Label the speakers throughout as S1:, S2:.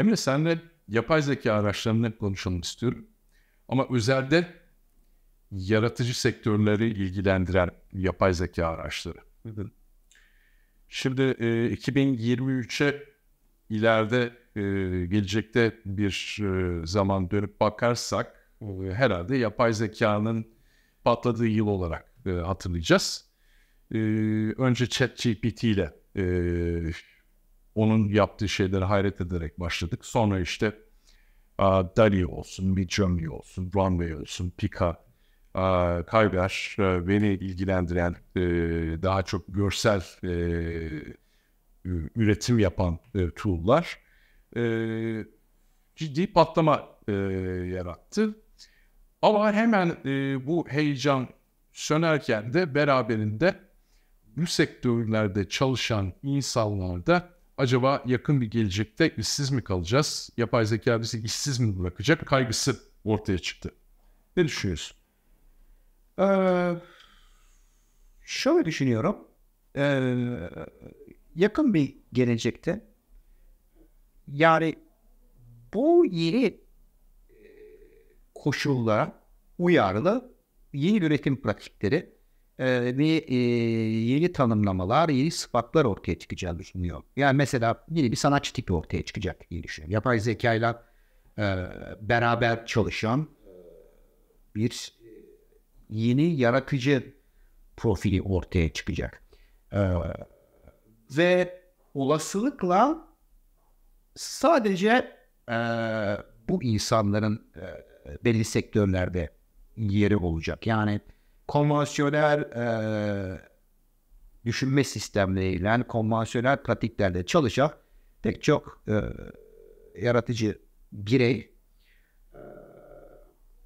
S1: Emre senle yapay zeka araçlarını konuşalım istiyorum. Ama özelde yaratıcı sektörleri ilgilendiren yapay zeka araçları. Şimdi e, 2023'e ileride e, gelecekte bir e, zaman dönüp bakarsak e, herhalde yapay zekanın patladığı yıl olarak e, hatırlayacağız. E, önce ChatGPT ile e, onun yaptığı şeyleri hayret ederek başladık. Sonra işte uh, Dali olsun, Midjourney olsun, Runway olsun, Pika, uh, Kayber uh, beni ilgilendiren e, daha çok görsel e, üretim yapan e, tool'lar e, ciddi patlama e, yarattı. Ama hemen e, bu heyecan sönerken de beraberinde bu sektörlerde çalışan insanlarda acaba yakın bir gelecekte işsiz mi kalacağız? Yapay zeka bizi işsiz mi bırakacak? Kaygısı ortaya çıktı.
S2: Ne düşünüyorsun? Ee, şöyle düşünüyorum. Ee, yakın bir gelecekte yani bu yeni e, koşullara uyarlı yeni üretim pratikleri bir ee, e, yeni tanımlamalar, yeni sıfatlar ortaya çıkacağını düşünüyor. Yani mesela yeni bir sanatçı tipi ortaya çıkacak diye düşünüyorum. Yapay zekayla e, beraber çalışan e, bir yeni yaratıcı profili ortaya çıkacak. E, ve olasılıkla sadece bu insanların e, belli sektörlerde yeri olacak. Yani konvansiyonel e, düşünme sistemleriyle, konvansiyonel pratiklerle çalışan pek çok e, yaratıcı birey e,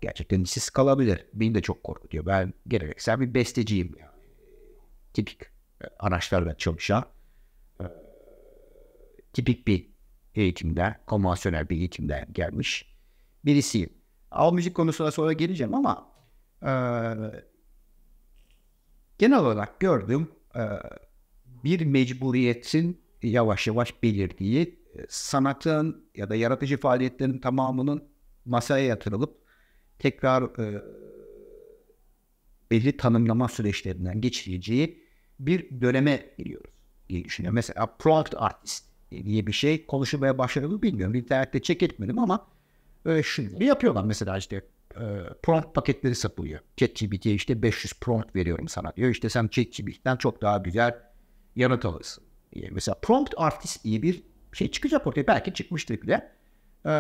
S2: gerçekten işsiz kalabilir. Beni de çok korkutuyor. Ben geleneksel bir besteciyim. Yani. Tipik e, araçlarla çalışan e, tipik bir eğitimden, konvansiyonel bir eğitimden gelmiş birisiyim. Al müzik konusuna sonra geleceğim ama genel olarak gördüğüm e, bir mecburiyetin yavaş yavaş belirdiği e, sanatın ya da yaratıcı faaliyetlerin tamamının masaya yatırılıp tekrar e, belli tanımlama süreçlerinden geçireceği bir döneme giriyoruz diye düşünüyorum. Mesela prompt artist diye bir şey konuşmaya başladı mı bilmiyorum. İnternette çek etmedim ama e, şimdi yapıyorlar mesela işte ee, prompt paketleri satılıyor. ChatGPT'ye işte 500 prompt veriyorum sana diyor. İşte sen ChatGPT'den çok daha güzel yanıt alırsın. Diye. Mesela prompt artist diye bir şey çıkacak ortaya. Belki çıkmıştır bile. Ee,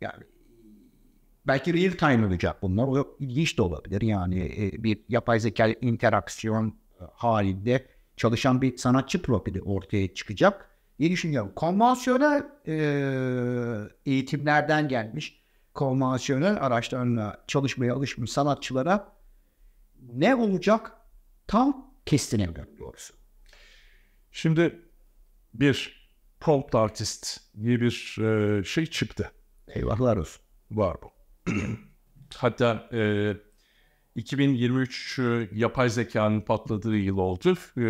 S2: yani belki real time olacak bunlar. O ilginç de olabilir. Yani e, bir yapay zeka interaksiyon e, halinde çalışan bir sanatçı profili ortaya çıkacak diye düşünüyorum. Konvansiyonel e, eğitimlerden gelmiş konvansiyonel araçlarla çalışmaya alışmış sanatçılara ne olacak tam kestiremiyorum doğrusu. Şimdi bir prompt
S1: artist diye bir e, şey çıktı. Eyvahlar olsun. Var bu. Hatta e, 2023 e, yapay zekanın patladığı yıl oldu. E,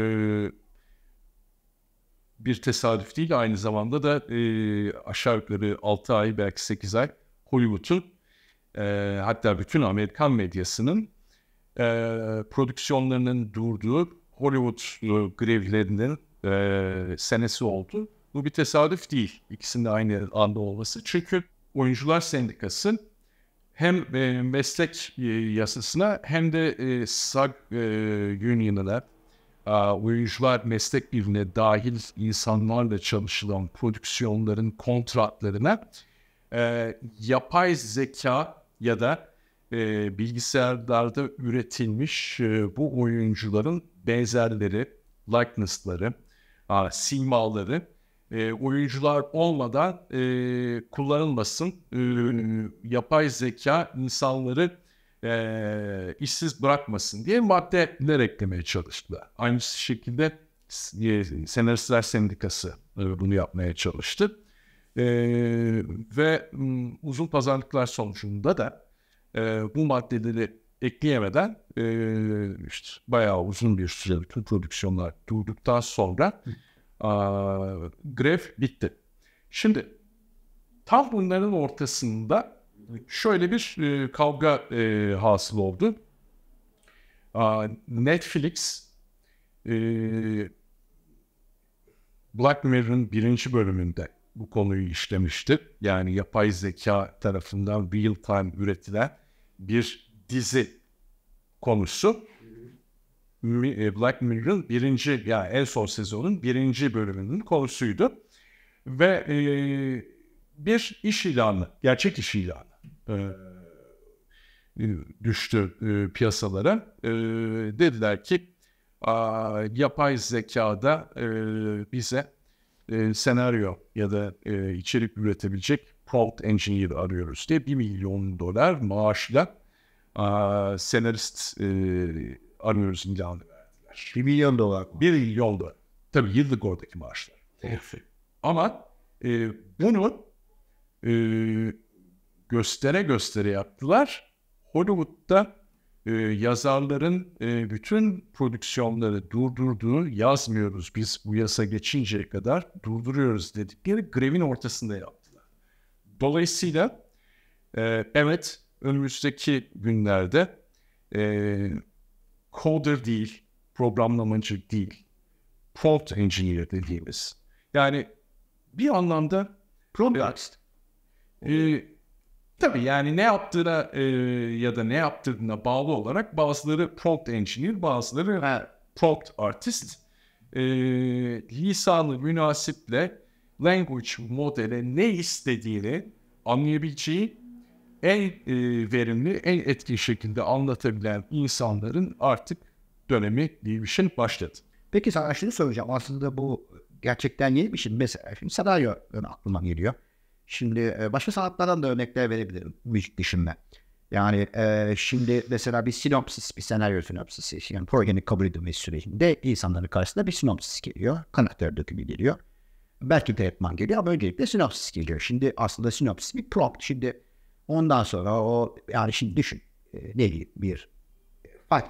S1: bir tesadüf değil aynı zamanda da e, aşağı yukarı 6 ay belki 8 ay Hollywood'un e, hatta bütün Amerikan medyasının e, prodüksiyonlarının durduğu Hollywood e, grevlerinin e, senesi oldu. Bu bir tesadüf değil ikisinin de aynı anda olması. Çünkü Oyuncular Sendikası hem e, meslek e, yasasına hem de e, SAG e, Union'a oyuncular meslek birine dahil insanlarla çalışılan prodüksiyonların kontratlarına e, yapay zeka ya da e, bilgisayarlarda üretilmiş e, bu oyuncuların benzerleri, likeness'ları, a, simaları e, oyuncular olmadan e, kullanılmasın. E, yapay zeka insanları e, işsiz bırakmasın diye maddeler eklemeye çalıştılar. Aynı şekilde e, Senaristler Sendikası e, bunu yapmaya çalıştı. E, ve uzun pazarlıklar sonucunda da e, bu maddeleri ekleyemeden e, işte bayağı uzun bir süre bütün prodüksiyonlar durduktan sonra a, grev bitti. Şimdi tam bunların ortasında şöyle bir e, kavga e, hasıl oldu. A, Netflix e, Black Mirror'ın birinci bölümünde bu konuyu işlemiştik. Yani yapay zeka tarafından real time üretilen bir dizi konusu. E, Black Mirror'ın birinci, yani en son sezonun birinci bölümünün konusuydu. Ve e, bir iş ilanı, gerçek iş ilanı e, e düştü e, piyasalara. E, dediler ki, a, yapay zekada e, bize e, senaryo ya da e, içerik üretebilecek prompt engineer arıyoruz diye 1 milyon dolar maaşla a, senarist e, arıyoruz ilanı verdiler. 1 milyon dolar. 1 milyon dolar. Tabii yıllık oradaki maaşlar. Ama e, bunu e, göstere göstere yaptılar. Hollywood'da e, yazarların e, bütün prodüksiyonları durdurduğu yazmıyoruz biz bu yasa geçinceye kadar durduruyoruz dedikleri grevin ortasında yaptılar. Dolayısıyla e, evet önümüzdeki günlerde e, coder değil, programlamacı değil, prompt engineer dediğimiz. Yani bir anlamda prompt e, Tabii yani ne yaptığına e, ya da ne yaptığına bağlı olarak bazıları prompt engineer, bazıları ha, prompt artist. E, lisanı münasiple language modele ne istediğini anlayabileceği en e, verimli, en etkin şekilde anlatabilen insanların artık dönemi diye bir şey
S2: başladı. Peki sana şunu söyleyeceğim Aslında bu gerçekten yeni bir şey. Mesela şimdi senaryo aklıma geliyor. Şimdi e, başka sanatlardan da örnekler verebilirim müzik dışında. Yani e, şimdi mesela bir sinopsis, bir senaryo sinopsisi, yani projenin kabul edilmesi sürecinde insanların karşısında bir sinopsis geliyor, karakter dökümü geliyor. Belki de etman geliyor ama öncelikle sinopsis geliyor. Şimdi aslında sinopsis bir prompt. Şimdi ondan sonra o, yani şimdi düşün, e, ne diyeyim, bir Fight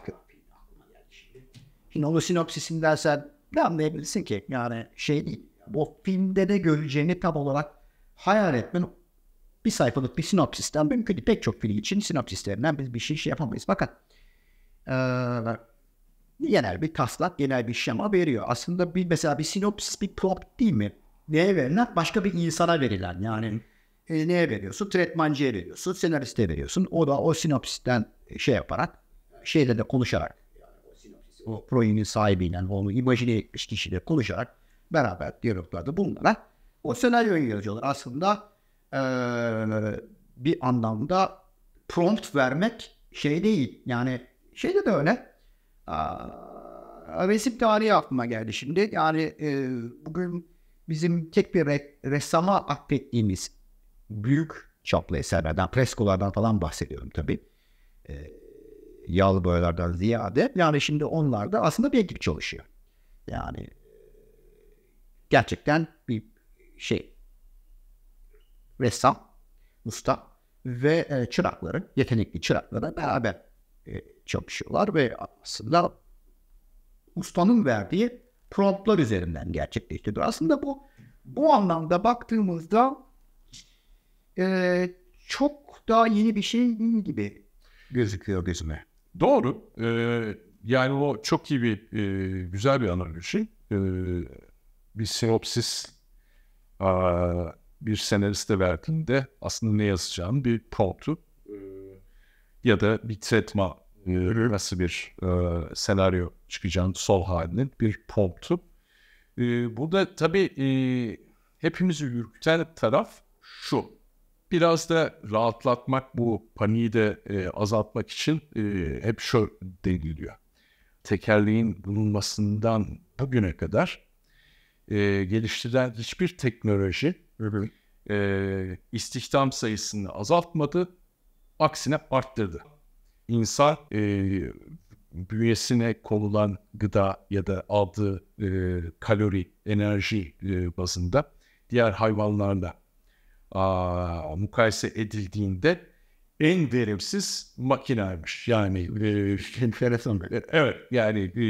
S2: şimdi. Şimdi onu sinopsisinden sen ne anlayabilirsin ki? Yani şey değil, o filmde de göreceğini tam olarak hayal etmen bir sayfalık bir sinopsisten mümkün değil. Pek çok film için sinopsislerinden biz bir şey, şey yapamayız. Fakat e, genel bir taslak, genel bir şema veriyor. Aslında bir mesela bir sinopsis bir prop değil mi? Neye verilen? Başka bir insana verilen. Yani e, neye veriyorsun? Tretmancıya veriyorsun, senariste veriyorsun. O da o sinopsisten e, şey yaparak, şeyle de konuşarak, yani o, sinopsis, o projenin sahibiyle, onu imajine etmiş kişiyle konuşarak beraber diyaloglarda bulunarak o senaryo yazıyorlar. Aslında ee, bir anlamda prompt vermek şey değil. Yani şeyde de öyle. Aa, resim tarihi aklıma geldi şimdi. Yani e, bugün bizim tek bir re- ressama affettiğimiz büyük çaplı eserlerden, freskolardan falan bahsediyorum tabii. E, yağlı boyalardan ziyade. Yani şimdi onlar da aslında bir ekip çalışıyor. Yani e, gerçekten bir şey ressam usta ve e, çırakların yetenekli çıraklara beraber e, çalışıyorlar ve aslında ustanın verdiği promptlar üzerinden gerçekleştiriyor. Aslında bu bu anlamda baktığımızda e, çok daha yeni bir şey değil gibi gözüküyor gözüme.
S1: Doğru. Ee, yani o çok iyi bir e, güzel bir analoji. Ee, bir sinopsis bir senariste verdiğinde aslında ne yazacağım bir promptu ee, ya da bir tretma e, nasıl bir e, senaryo çıkacağın sol halinin bir promptu. Ee, burada tabii e, hepimizi ürküten taraf şu. Biraz da rahatlatmak bu paniği de azaltmak için hep şu deniliyor. Tekerleğin bulunmasından bugüne kadar e, geliştirilen hiçbir teknoloji evet. e, istihdam sayısını azaltmadı, aksine arttırdı. İnsan e, bünyesine konulan gıda ya da aldığı e, kalori, enerji e, bazında diğer hayvanlarla a, mukayese edildiğinde en verimsiz makinaymış. Yani e, enteresan. Evet yani e,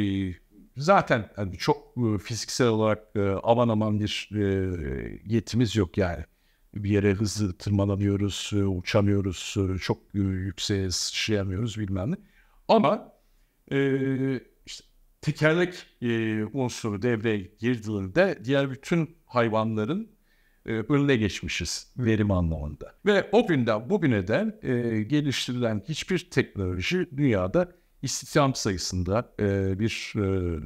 S1: zaten yani çok e, fiziksel olarak e, aman aman bir e, yetimiz yok yani. Bir yere hızlı tırmanamıyoruz, uçamıyoruz, çok e, yükseğe sıçrayamıyoruz bilmem ne. Ama işte tekerlek unsuru devreye girdiğinde diğer bütün hayvanların önüne geçmişiz verim anlamında. Ve o günden bugüne de e, geliştirilen hiçbir teknoloji dünyada istihdam sayısında e, bir e,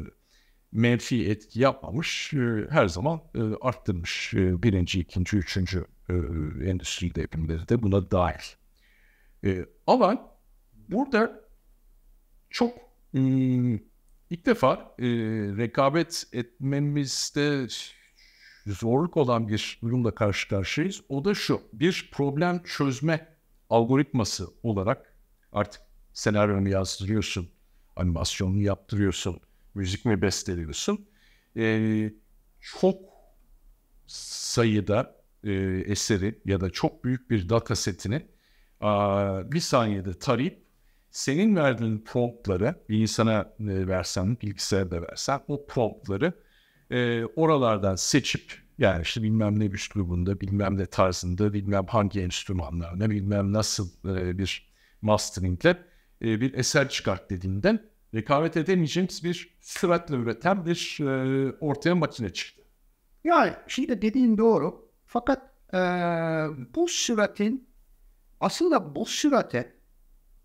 S1: menfi etki yapmamış, e, her zaman e, arttırmış e, birinci, ikinci, üçüncü e, endüstri devrimleri de buna dahil. E, ama burada çok e, ilk defa e, rekabet etmemizde zorluk olan bir durumla karşı karşıyayız. O da şu, bir problem çözme algoritması olarak artık senaryonu yazdırıyorsun, animasyonunu yaptırıyorsun, müzik mi besteliyorsun. E, çok sayıda e, eseri ya da çok büyük bir data setini a, bir saniyede tarayıp senin verdiğin promptları bir insana e, versen, bilgisayara versen o promptları e, oralardan seçip yani işte bilmem ne üslubunda, bilmem ne tarzında, bilmem hangi enstrümanlarla, bilmem nasıl e, bir masteringle e, bir eser çıkart dediğinde rekabet edemeyeceğimiz bir süratle üreten bir e, ortaya makine çıktı.
S2: Yani şimdi dediğin doğru. Fakat e, bu süratin aslında bu sürate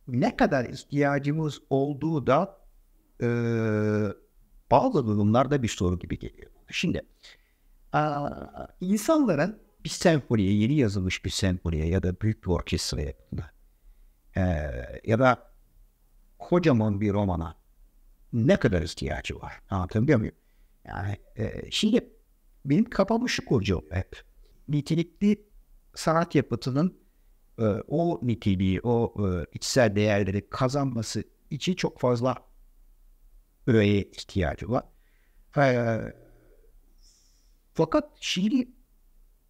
S2: ne kadar ihtiyacımız olduğu da e, bazı durumlarda bir soru gibi geliyor. Şimdi e, insanların bir senfoniye, yeni yazılmış bir senfoniye ya da büyük bir orkestraya e, ya da kocaman bir romana ne kadar ihtiyacı var? Anlatabiliyor muyum? Yani e, şimdi benim kafamı şu kurcam hep. Nitelikli sanat yapıtının e, o niteliği, o e, içsel değerleri kazanması için çok fazla öğeye ihtiyacı var. E, fakat şimdi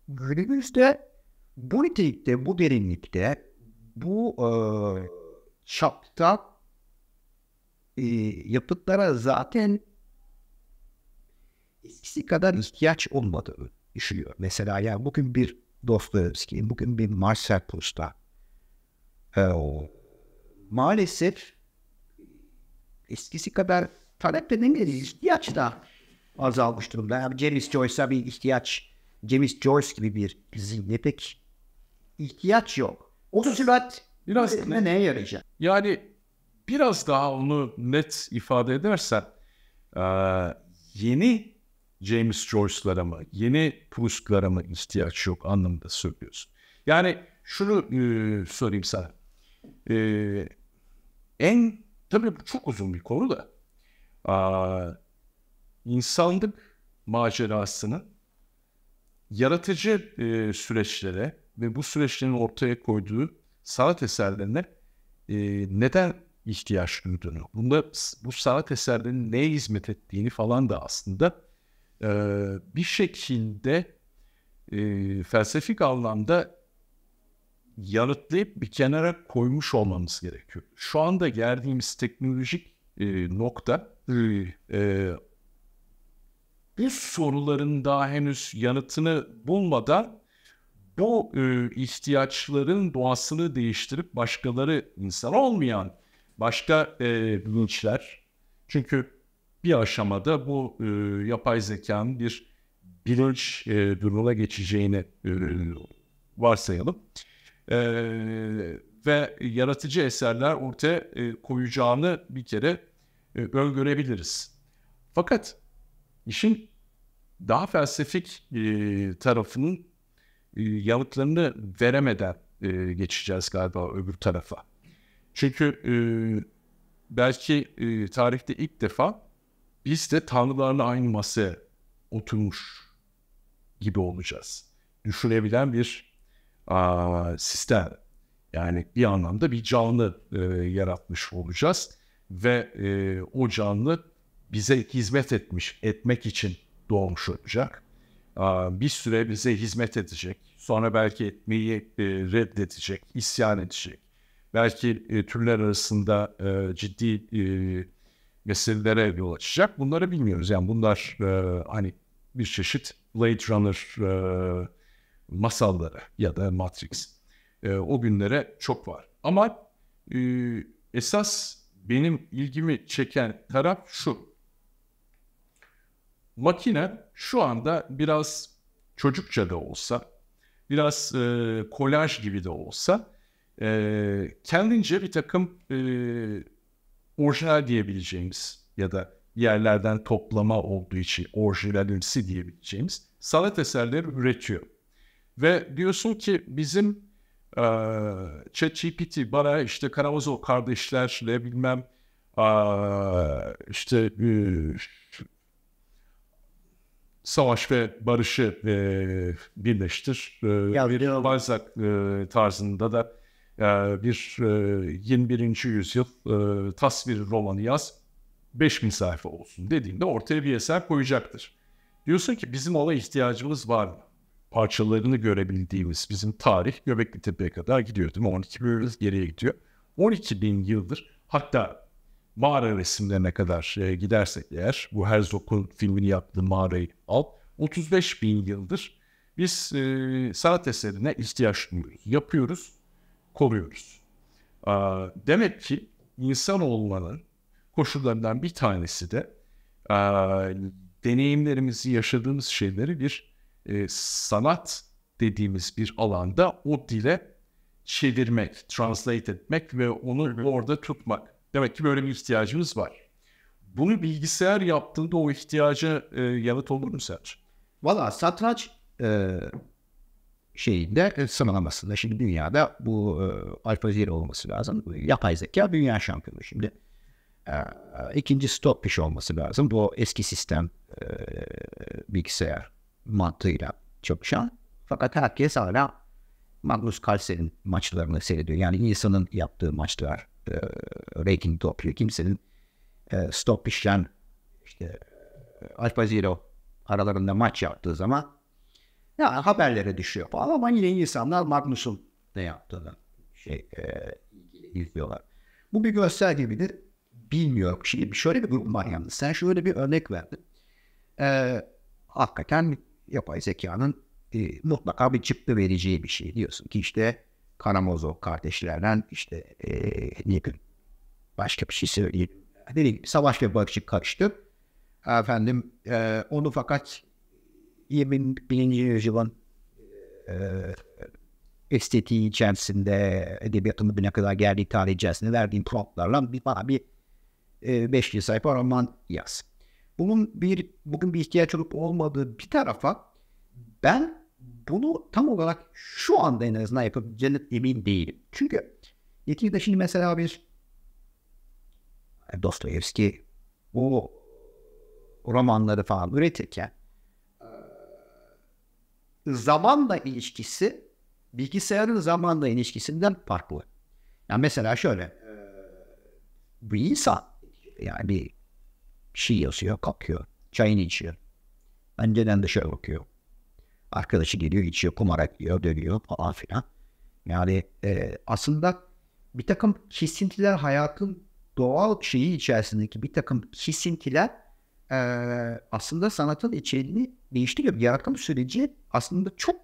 S2: günümüzde bu nitelikte, bu derinlikte, bu e, çapta e, yapıtlara zaten eskisi kadar ihtiyaç olmadığı düşünüyor. Mesela yani bugün bir Dostoyevski, bugün bir Marcel Proust'a e, maalesef eskisi kadar talep de değil, ihtiyaç da azalmış durumda. Yani James Joyce'a bir ihtiyaç, James Joyce gibi bir pek ihtiyaç yok. O sürat biraz ne neye yarayacak?
S1: Yani biraz daha onu net ifade edersen e, yeni James Joyce'lara mı, yeni Proust'lara mı ihtiyaç yok anlamında söylüyorsun. Yani şunu e, sorayım sana. E, en, tabii bu çok uzun bir konu da. A, insanlık macerasının yaratıcı e, süreçlere ve bu süreçlerin ortaya koyduğu sanat eserlerine e, neden ihtiyaç duyduğunu, bunda bu sanat eserlerinin neye hizmet ettiğini falan da aslında e, bir şekilde e, felsefik anlamda yanıtlayıp bir kenara koymuş olmamız gerekiyor. Şu anda geldiğimiz teknolojik e, nokta e, bu soruların daha henüz yanıtını bulmadan bu e, ihtiyaçların doğasını değiştirip başkaları insan olmayan başka e, bilinçler. Çünkü bir aşamada bu e, yapay zekanın bir bilinç e, durumuna geçeceğini e, varsayalım. E, ve yaratıcı eserler ortaya e, koyacağını bir kere e, öngörebiliriz. Fakat işin daha felsefik e, tarafının e, yanıtlarını veremeden e, geçeceğiz galiba öbür tarafa. Çünkü e, belki e, tarihte ilk defa biz de tanrılarla aynı masaya oturmuş gibi olacağız. Düşünebilen bir a, sistem. Yani bir anlamda bir canlı e, yaratmış olacağız ve e, o canlı bize hizmet etmiş, etmek için doğmuş olacak. A, bir süre bize hizmet edecek, sonra belki etmeyi e, reddedecek, isyan edecek belki e, türler arasında e, ciddi e, meselelere yol açacak. Bunları bilmiyoruz. Yani bunlar e, hani bir çeşit Blade Runner e, masalları ya da Matrix. E, o günlere çok var. Ama e, esas benim ilgimi çeken taraf şu. Makine şu anda biraz çocukça da olsa, biraz e, kolaj gibi de olsa e, ee, kendince bir takım e, orijinal diyebileceğimiz ya da yerlerden toplama olduğu için orijinalimsi diyebileceğimiz sanat eserleri üretiyor. Ve diyorsun ki bizim e, ChatGPT bana işte Karamazov kardeşlerle bilmem e, işte e, savaş ve barışı e, birleştir. E, ya, bir Balzac e, tarzında da ee, bir 21. E, yüzyıl e, tasvir romanı yaz 5000 sayfa olsun dediğinde ortaya bir eser koyacaktır. Diyorsun ki bizim ona ihtiyacımız var mı? Parçalarını görebildiğimiz bizim tarih Göbekli Tepe'ye kadar gidiyor değil mi? 12 bin yıl geriye gidiyor. 12 bin yıldır hatta mağara resimlerine kadar e, gidersek eğer bu Herzog'un filmini yaptığı mağarayı al 35 bin yıldır biz e, sanat eserine ihtiyaç duyuyoruz. Yapıyoruz koruyoruz. Demek ki insan olmanın koşullarından bir tanesi de deneyimlerimizi, yaşadığımız şeyleri bir e, sanat dediğimiz bir alanda o dile çevirmek, translate etmek ve onu orada tutmak. Demek ki böyle bir ihtiyacımız var. Bunu bilgisayar yaptığında o ihtiyaca e, yanıt olur mu sence?
S2: Valla satranç e, şeyinde e, sınırlamasında. Şimdi dünyada bu e, AlphaZero olması lazım. Yapay zeka dünya şampiyonu şimdi. E, e ikinci Stockfish olması lazım. Bu eski sistem e, bilgisayar mantığıyla çalışan. Fakat herkes hala Magnus Carlsen'in maçlarını seyrediyor. Yani insanın yaptığı maçlar e, rating topluyor. Kimsenin e, Stockfish'ten işte e, AlphaZero aralarında maç yaptığı zaman yani haberlere düşüyor falan ama yine insanlar Magnus'un ne yaptığını şey e, bilmiyorlar. Bu bir gösterge midir? Bilmiyorum. Şimdi şöyle bir grup var yalnız. Sen şöyle bir örnek verdin. Ee, hakikaten yapay zekanın e, mutlaka bir çıktı vereceği bir şey diyorsun ki işte Karamozov kardeşlerden işte e, yakın başka bir şey söyleyeyim. Dediğim gibi savaş ve barışık karıştı. Efendim e, onu fakat 21. yüzyılın e, estetiği içerisinde edebiyatın bugüne kadar geldiği tarih içerisinde verdiğim promptlarla bir, bana bir 5. E, sayfa roman yaz. Bunun bir bugün bir ihtiyaç olup olmadığı bir tarafa ben bunu tam olarak şu anda en azından yapabileceğine emin değilim. Çünkü neticede şimdi mesela bir Dostoyevski o romanları falan üretirken zamanla ilişkisi bilgisayarın zamanla ilişkisinden farklı. Yani mesela şöyle bir insan yani bir şey yazıyor, kalkıyor, çayını içiyor. Önceden dışarı bakıyor. Arkadaşı geliyor, içiyor, kumara gidiyor, dönüyor falan filan. Yani e, aslında bir takım kesintiler hayatın doğal şeyi içerisindeki bir takım kesintiler e, aslında sanatın içeriğini değiştiriyor. Yaratım süreci aslında çok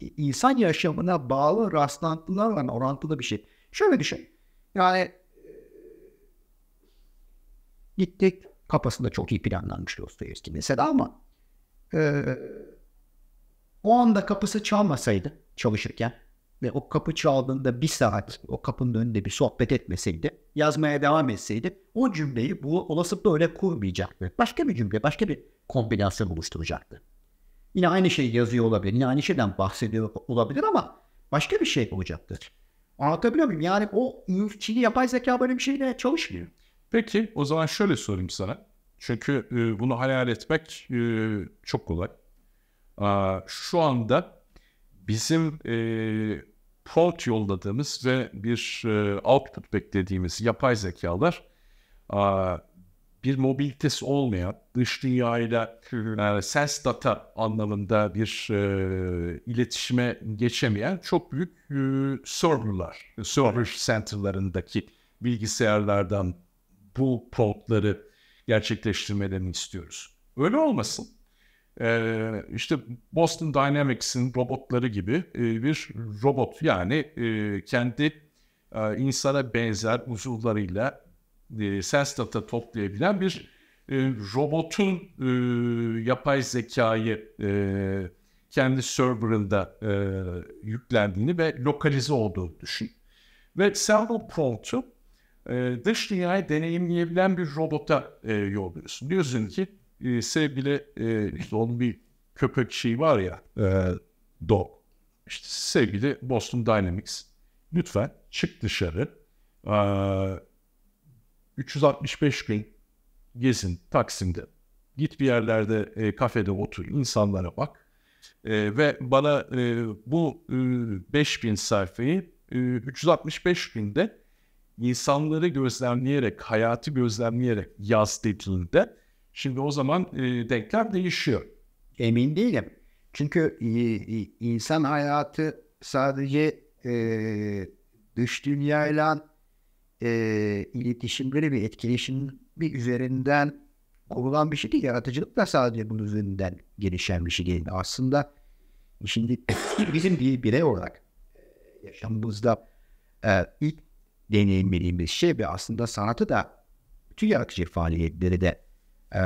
S2: e, insan yaşamına bağlı rastlantılarla orantılı bir şey. Şöyle düşün. Yani e, gittik kafasında çok iyi planlanmış Dostoyevski mesela ama e, o anda kapısı çalmasaydı çalışırken ve o kapı çaldığında bir saat o kapının önünde bir sohbet etmeseydi, yazmaya devam etseydi o cümleyi bu olasılıkla öyle kurmayacaktı. Başka bir cümle, başka bir kombinasyon oluşturacaktı. Yine aynı şey yazıyor olabilir, yine aynı şeyden bahsediyor olabilir ama başka bir şey olacaktır. Anlatabiliyor muyum? Yani o şimdi yapay zeka böyle bir şeyle çalışmıyor. Peki o zaman şöyle sorayım sana. Çünkü e,
S1: bunu hayal etmek e, çok kolay. Aa, şu anda bizim e, prompt yolladığımız ve bir e, output beklediğimiz yapay zekalar a, bir mobilitesi olmayan dış dünyayla yani e, sens data anlamında bir e, iletişime geçemeyen çok büyük e, serverlar, server center'larındaki bilgisayarlardan bu promptları gerçekleştirmelerini istiyoruz. Öyle olmasın. Ee, işte Boston Dynamics'in robotları gibi e, bir robot yani e, kendi e, insana benzer uzuvlarıyla e, ses data toplayabilen bir e, robotun e, yapay zekayı e, kendi serverında e, yüklendiğini ve lokalize olduğunu düşün. Ve Servo Prompt'u e, dış dünyayı deneyimleyebilen bir robota e, yolluyorsun. Diyorsun ki e, sevgili e, işte onun bir köpek şeyi var ya e, dog. İşte sevgili Boston Dynamics lütfen çık dışarı e, 365 gün gezin Taksim'de. Git bir yerlerde e, kafede otur, insanlara bak. E, ve bana e, bu e, 5000 sayfayı e, 365 günde insanları gözlemleyerek, hayatı gözlemleyerek yaz dediğinde şimdi o zaman
S2: e, denklem değişiyor. Emin değilim. Çünkü e, e insan hayatı sadece e, dış dünyayla e, iletişimleri ve etkileşim bir üzerinden kurulan bir şey değil. Yaratıcılık da sadece bunun üzerinden gelişen bir şey değil. Aslında şimdi bizim bir birey olarak yaşamımızda e, ilk deneyimlediğimiz şey ve aslında sanatı da bütün yaratıcı faaliyetleri de e,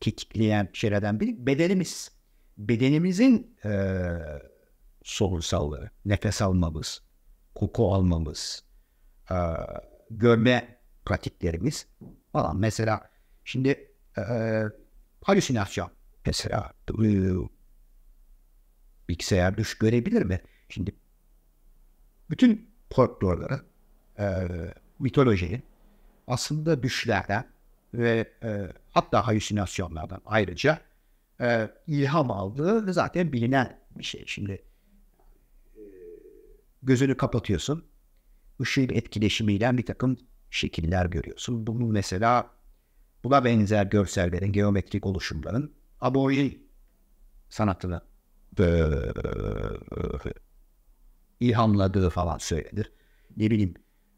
S2: tetikleyen şeylerden biri bedenimiz. Bedenimizin e, sorunsalları, nefes almamız, koku almamız, e, görme pratiklerimiz falan. Mesela şimdi e, halüsinasyon mesela e, bilgisayar düş görebilir mi? Şimdi bütün folklorları e, mitolojiyi aslında düşlerden ve e, hatta halüsinasyonlardan ayrıca e, ilham aldığı zaten bilinen bir şey. Şimdi e, gözünü kapatıyorsun ışığın etkileşimiyle bir takım şekiller görüyorsun. Bunu mesela buna benzer görsellerin, geometrik oluşumların aboy sanatını ilhamladığı falan söylenir. Ne bileyim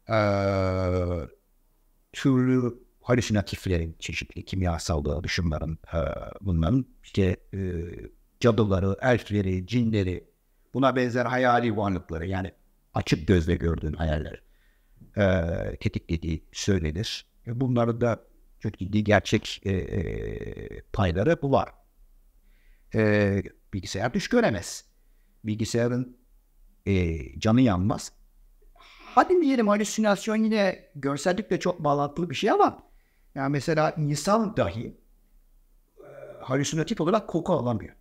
S2: ee, türlü halüsinatiflerin çeşitli kimyasallığı, düşünlerin e, bunların işte e, cadıları, elfleri, cinleri buna benzer hayali varlıkları yani açık gözle gördüğün hayaller e, tetiklediği söylenir. E, bunlarda da çok ciddi gerçek e, e, payları bu var. E, bilgisayar düş göremez. Bilgisayarın e, canı yanmaz. Hadi diyelim halüsinasyon yine görsellikle çok bağlantılı bir şey ama yani mesela insan dahi e, halüsinatif olarak koku alamıyor.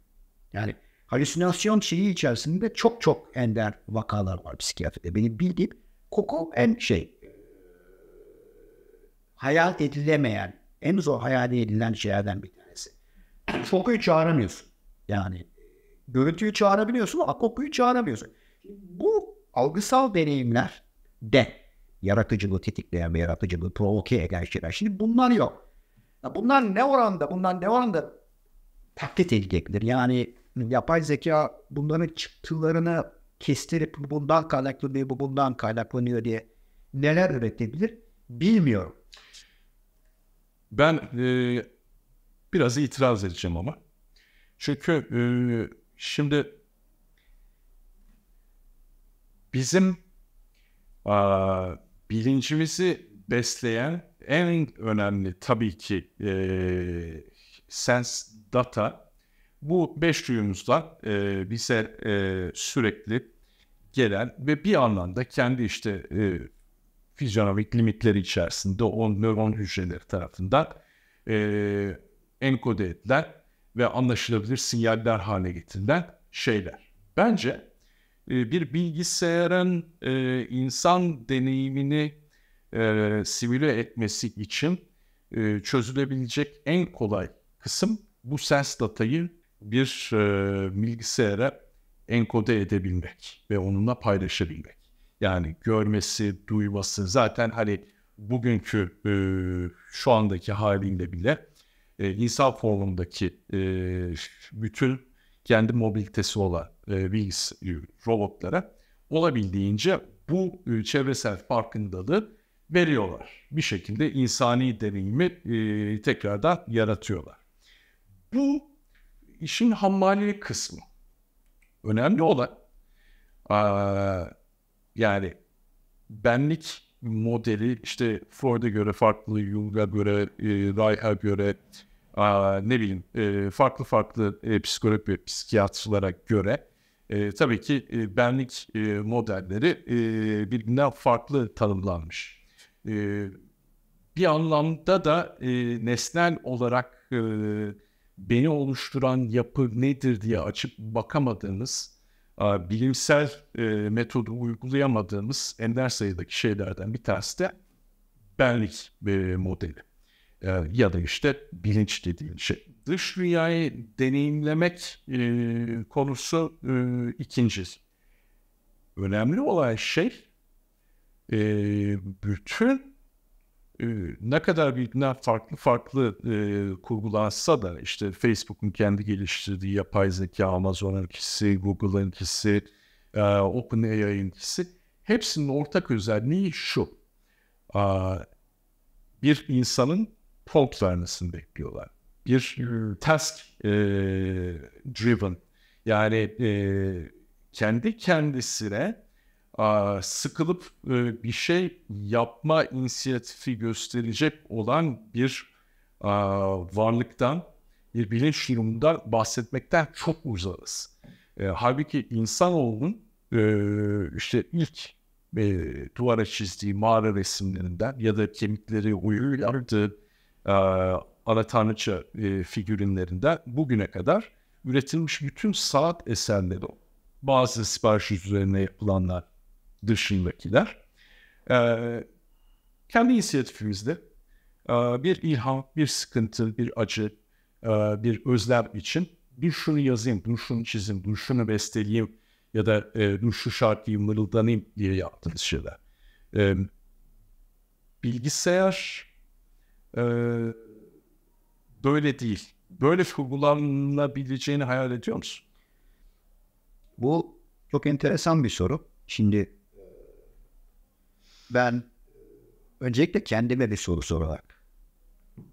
S2: Yani halüsinasyon şeyi içerisinde çok çok ender vakalar var psikiyatride. Benim bildiğim koku en şey hayal edilemeyen, en zor hayal edilen şeylerden bir tanesi. Kokuyu çağıramıyorsun. Yani görüntüyü çağırabiliyorsun ama kokuyu çağıramıyorsun. Bu algısal deneyimler de yaratıcılığı tetikleyen ve yaratıcılığı provoke eden şeyler. Şimdi bunlar yok. Bunlar ne oranda, bunlar ne oranda taklit edilecektir? Yani yapay zeka bunların çıktılarını kestirip bundan kaynaklanıyor, bu bundan kaynaklanıyor diye neler üretebilir bilmiyorum.
S1: Ben e, biraz itiraz edeceğim ama. Çünkü e, şimdi bizim a, bilincimizi besleyen en önemli tabii ki e, sense data bu beş duyumuzdan e, bize e, sürekli gelen ve bir anlamda kendi işte e, fizyonomik limitleri içerisinde o nöron hücreleri tarafından e, enkode edilen ve anlaşılabilir sinyaller haline getirilen şeyler. Bence e, bir bilgisayarın e, insan deneyimini e, simüle etmesi için e, çözülebilecek en kolay kısım bu sens datayı bir e, bilgisayara enkode edebilmek ve onunla paylaşabilmek. Yani görmesi, duyması zaten hani bugünkü e, şu andaki haliyle bile e, insan formundaki e, bütün kendi mobilitesi olan e, bilgis e, robotlara olabildiğince bu e, çevresel farkındalığı veriyorlar. Bir şekilde insani deneyimi e, tekrardan yaratıyorlar. Bu işin hammalilik kısmı. Önemli olan yani benlik modeli işte Freud'a göre farklı, Jung'a göre, e, Reich'a göre ne bileyim e, farklı farklı e, psikolog ve psikiyatrlara göre e, tabii ki e, benlik e, modelleri e, birbirinden farklı tanımlanmış. E, bir anlamda da e, nesnel olarak e, beni oluşturan yapı nedir diye açıp bakamadığımız, e, bilimsel e, metodu uygulayamadığımız ender sayıdaki şeylerden bir tanesi de benlik e, modeli ya da işte bilinç dediğim şey. Dış dünyayı deneyimlemek konusu ikinci. Önemli olan şey bütün ee, ne kadar birbirinden farklı farklı e, kurgulansa da işte Facebook'un kendi geliştirdiği yapay zeka, Amazon'un Amazon'unkisi, Google'ınkisi, e, OpenAI'ınkisi hepsinin ortak özelliği şu. A, bir insanın prompt vermesini bekliyorlar. Bir hmm. task e, driven yani e, kendi kendisine sıkılıp e, bir şey yapma inisiyatifi gösterecek olan bir varlıktan, bir bilinç durumundan bahsetmekten çok uzarız. E, halbuki insanoğlunun e, işte ilk duvara çizdiği mağara resimlerinden ya da kemikleri uyur yaptığı ana tanrıça figürinlerinden bugüne kadar üretilmiş bütün sanat eserleri bazı sipariş üzerine yapılanlar dışındakiler. E, kendi inisiyatifimizde e, bir ilham, bir sıkıntı, bir acı, e, bir özlem için dur şunu yazayım, dur şunu çizeyim, dur şunu besteleyeyim ya da e, dur şu şarkıyı mırıldanayım diye yaptığımız şeyler. E, bilgisayar e, böyle değil. Böyle kurgulanabileceğini hayal ediyor musun?
S2: Bu çok enteresan bir soru. Şimdi ben öncelikle kendime bir soru sorarak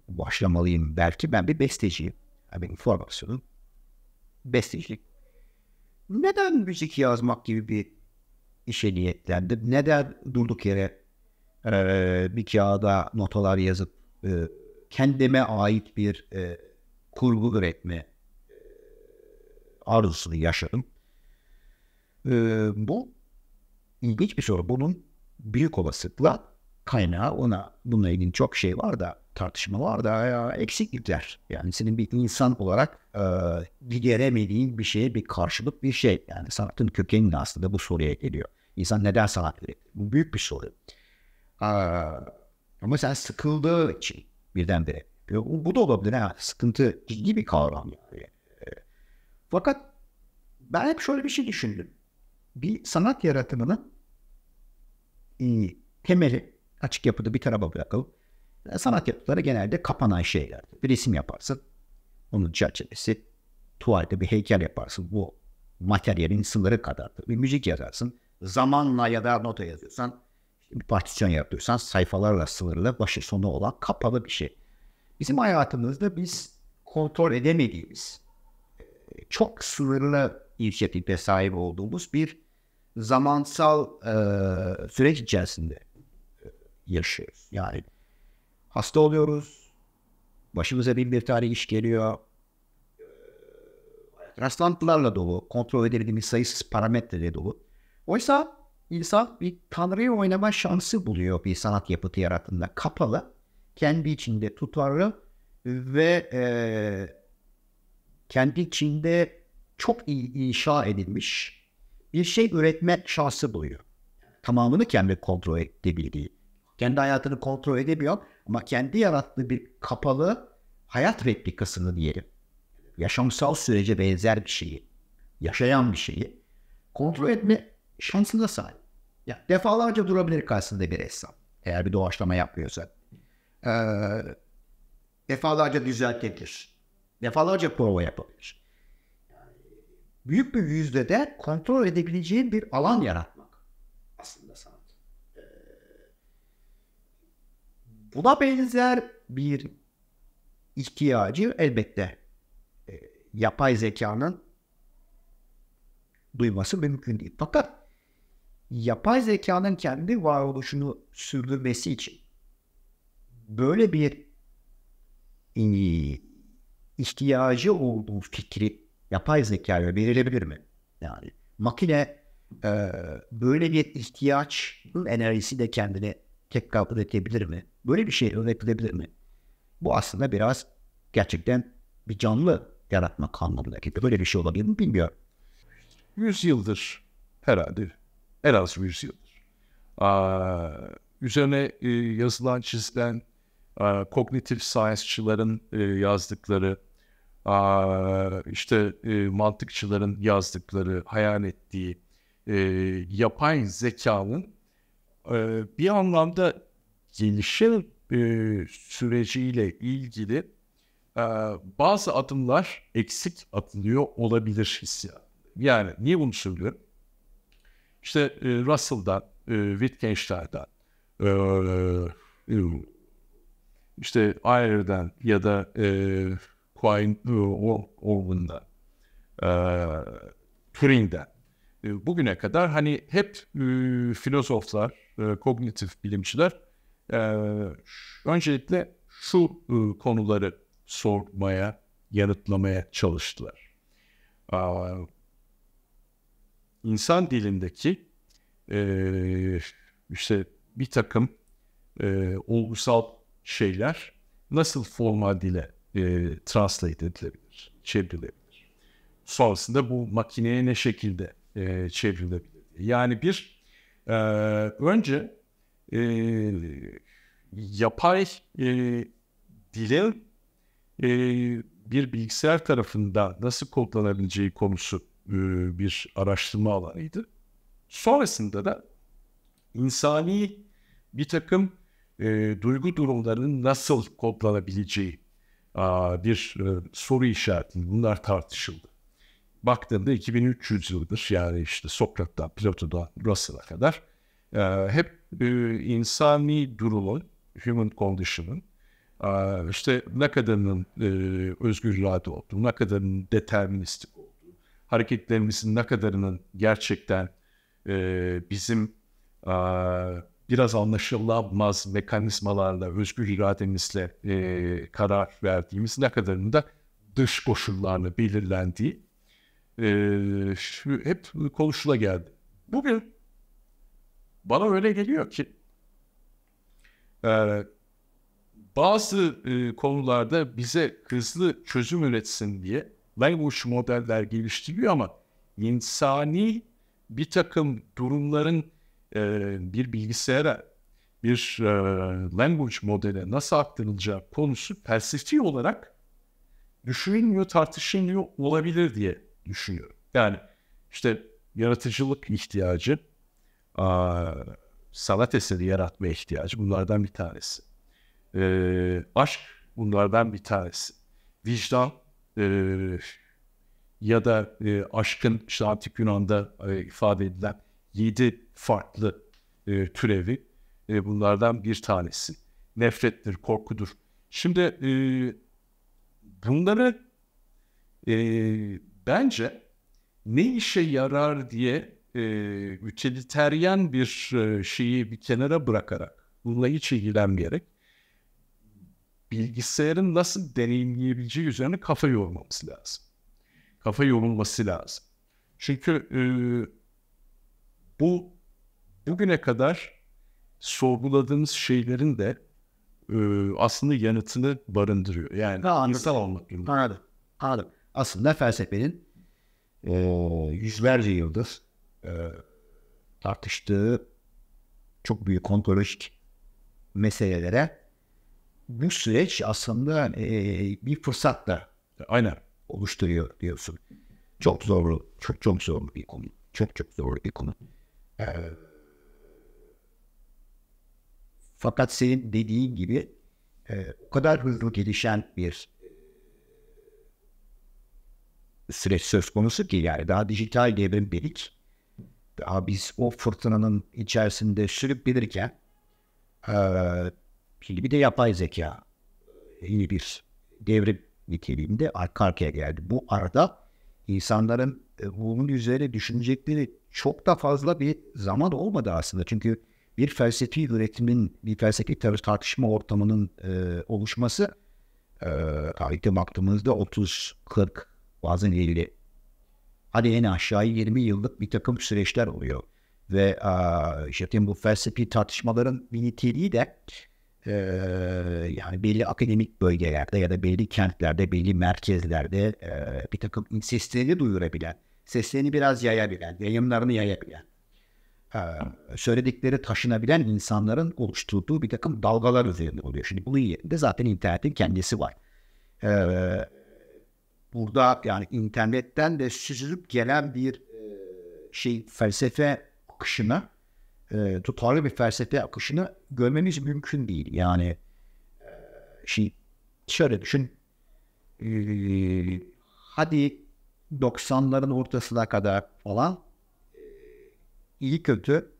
S2: başlamalıyım. Belki ben bir besteciyim. benim formasyonum bestecilik. Neden müzik yazmak gibi bir işe niyetlendim? Neden durduk yere e, bir kağıda notalar yazıp e, kendime ait bir e, kurgu üretme e, arzusunu yaşadım. E, bu ilginç bir soru. Bunun büyük olasılıkla kaynağı ona bununla ilgili çok şey var da tartışma var da ya, eksiklikler. Yani senin bir insan olarak e, gideremediğin bir şeye bir karşılık bir şey. Yani sanatın kökeni aslında bu soruya geliyor. İnsan neden sanat üretir? Bu büyük bir soru. Aa, ama sen sıkıldığı için birdenbire. E, bu, bu da olabilir. Ha. Sıkıntı ciddi bir kavram. Yani. E, fakat ben hep şöyle bir şey düşündüm. Bir sanat yaratımının e, temeli açık yapıda bir tarafa bırakalım. E, sanat yapıtları genelde kapanan şeyler. Bir resim yaparsın. Onun çerçevesi tuvalde bir heykel yaparsın. Bu materyalin sınırı kadar. Bir müzik yazarsın. Zamanla ya da nota yazıyorsan bir partisyon yapıyorsan sayfalarla sınırlı başı sonu olan kapalı bir şey. Bizim hayatımızda biz kontrol edemediğimiz e, çok sınırlı inisiyatifle sahip olduğumuz bir zamansal e, süreç içerisinde yaşıyoruz. Yani hasta oluyoruz, başımıza bin bir tane iş geliyor, rastlantılarla dolu, kontrol edildiğimiz sayısız parametrelere dolu. Oysa insan bir tanrıyı oynama şansı buluyor bir sanat yapıtı yaratında Kapalı, kendi içinde tutarlı ve e, kendi içinde çok iyi inşa edilmiş bir şey üretme şansı buluyor. Tamamını kendi kontrol edebildiği. Kendi hayatını kontrol edemiyor ama kendi yarattığı bir kapalı hayat replikasını diyelim. Yaşamsal sürece benzer bir şeyi, yaşayan bir şeyi kontrol etme şansına sahip. Ya defalarca durabilir karşısında bir ressam. Eğer bir doğaçlama yapmıyorsa. Ee, defalarca düzeltebilir. Defalarca prova yapabilir büyük bir yüzde de kontrol edebileceğin bir alan yaratmak aslında sanat. Ee, buna benzer bir ihtiyacı elbette e, yapay zekanın duyması mümkün değil. Fakat yapay zekanın kendi varoluşunu sürdürmesi için böyle bir e, ihtiyacı olduğu fikri yapay zekaya verilebilir mi? Yani makine e, böyle bir ihtiyaçın enerjisi de kendini tekrar üretebilir mi? Böyle bir şey üretilebilir mi? Bu aslında biraz gerçekten bir canlı yaratma anlamına geliyor. Böyle bir şey olabilir mi bilmiyorum. 100 yıldır herhalde en az 100 yıldır. üzerine
S1: e, yazılan, çizilen e, kognitif science'çıların e, yazdıkları işte e, mantıkçıların yazdıkları, hayal ettiği e, yapay zekanın e, bir anlamda gelişim süreciyle ilgili bazı adımlar eksik atılıyor olabilir hissiyat. Yani niye bunu söylüyorum? İşte Russell'dan, Wittgenstein'dan, işte Ayer'den ya da Quine Orwell'da, e, Turing'den. E, e, bugüne kadar hani hep e, filozoflar, e, kognitif bilimciler e, öncelikle şu e, konuları sormaya, yanıtlamaya çalıştılar. E, insan dilindeki e, işte bir takım e, olgusal şeyler nasıl formal dile e, translate edilebilir, çevrilebilir. Sonrasında bu makineye ne şekilde e, çevrilebilir? Yani bir e, önce e, yapay e, dile e, bir bilgisayar tarafından nasıl kodlanabileceği konusu e, bir araştırma alanıydı. Sonrasında da insani bir takım e, duygu durumlarının nasıl kodlanabileceği bir e, soru işareti. Bunlar tartışıldı. Baktığımda 2300 yıldır yani işte Sokrat'tan, Platon'dan, Russell'a kadar e, hep e, insani durumun, human condition'ın işte ne kadarının özgür irade olduğu, ne kadarının determinist olduğu, hareketlerimizin ne kadarının gerçekten bizim biraz anlaşılamaz mekanizmalarla, özgür irademizle e, karar verdiğimiz ne kadarını da dış koşullarla belirlendiği e, şu, hep konuşula geldi. Bugün bana öyle geliyor ki e, bazı e, konularda bize hızlı çözüm üretsin diye language modeller geliştiriliyor ama insani bir takım durumların e, bir bilgisayara bir e, language modele nasıl aktarılacağı konusu felsefi olarak düşünülmüyor, tartışılmıyor olabilir diye düşünüyorum. Yani işte yaratıcılık ihtiyacı, a, sanat eseri yaratma ihtiyacı bunlardan bir tanesi. E, aşk bunlardan bir tanesi. Vicdan e, ya da e, aşkın işte Antik Yunan'da e, ifade edilen yedi farklı e, türevi e, bunlardan bir tanesi. Nefrettir, korkudur. Şimdi e, bunları e, bence ne işe yarar diye e, ütiliteryen bir e, şeyi bir kenara bırakarak, bununla hiç ilgilenmeyerek bilgisayarın nasıl deneyimleyebileceği üzerine kafa yormamız lazım. Kafa yorulması lazım. Çünkü e, bu bugüne kadar sorguladığımız şeylerin
S2: de e, aslında yanıtını barındırıyor. Yani ha, insan olmak durumunda. Anladım. Anladım. Aslında felsefenin e, yüzlerce yıldır e, tartıştığı çok büyük ontolojik meselelere bu süreç aslında e, e bir fırsatla Aynen. oluşturuyor diyorsun. Çok zorlu, çok çok zorlu bir konu. Çok çok zorlu bir konu. Fakat senin dediğin gibi e, o kadar hızlı gelişen bir süreç söz konusu ki yani daha dijital devrim dedik. Daha biz o fırtınanın içerisinde sürüp bilirken e, bir de yapay zeka yeni bir devrim niteliğinde arka arkaya geldi. Bu arada insanların bunun e, üzerine düşünecekleri çok da fazla bir zaman olmadı aslında. Çünkü bir felsefi üretimin, bir felsefi tartışma ortamının e, oluşması e, tarihte baktığımızda 30, 40, bazen 50 hadi en aşağı 20 yıllık bir takım süreçler oluyor. Ve e, işte bu felsefi tartışmaların bir niteliği de yani belli akademik bölgelerde ya da belli kentlerde, belli merkezlerde bir takım seslerini duyurabilen, seslerini biraz yayabilen, yayınlarını yayabilen, söyledikleri taşınabilen insanların oluşturduğu bir takım dalgalar üzerinde oluyor. Şimdi bunun yerinde zaten internetin kendisi var. burada yani internetten de süzülüp gelen bir şey felsefe akışına e, tutarlı bir felsefe akışını görmemiz mümkün değil. Yani e, şey şöyle düşün e, hadi 90'ların ortasına kadar falan e, iyi kötü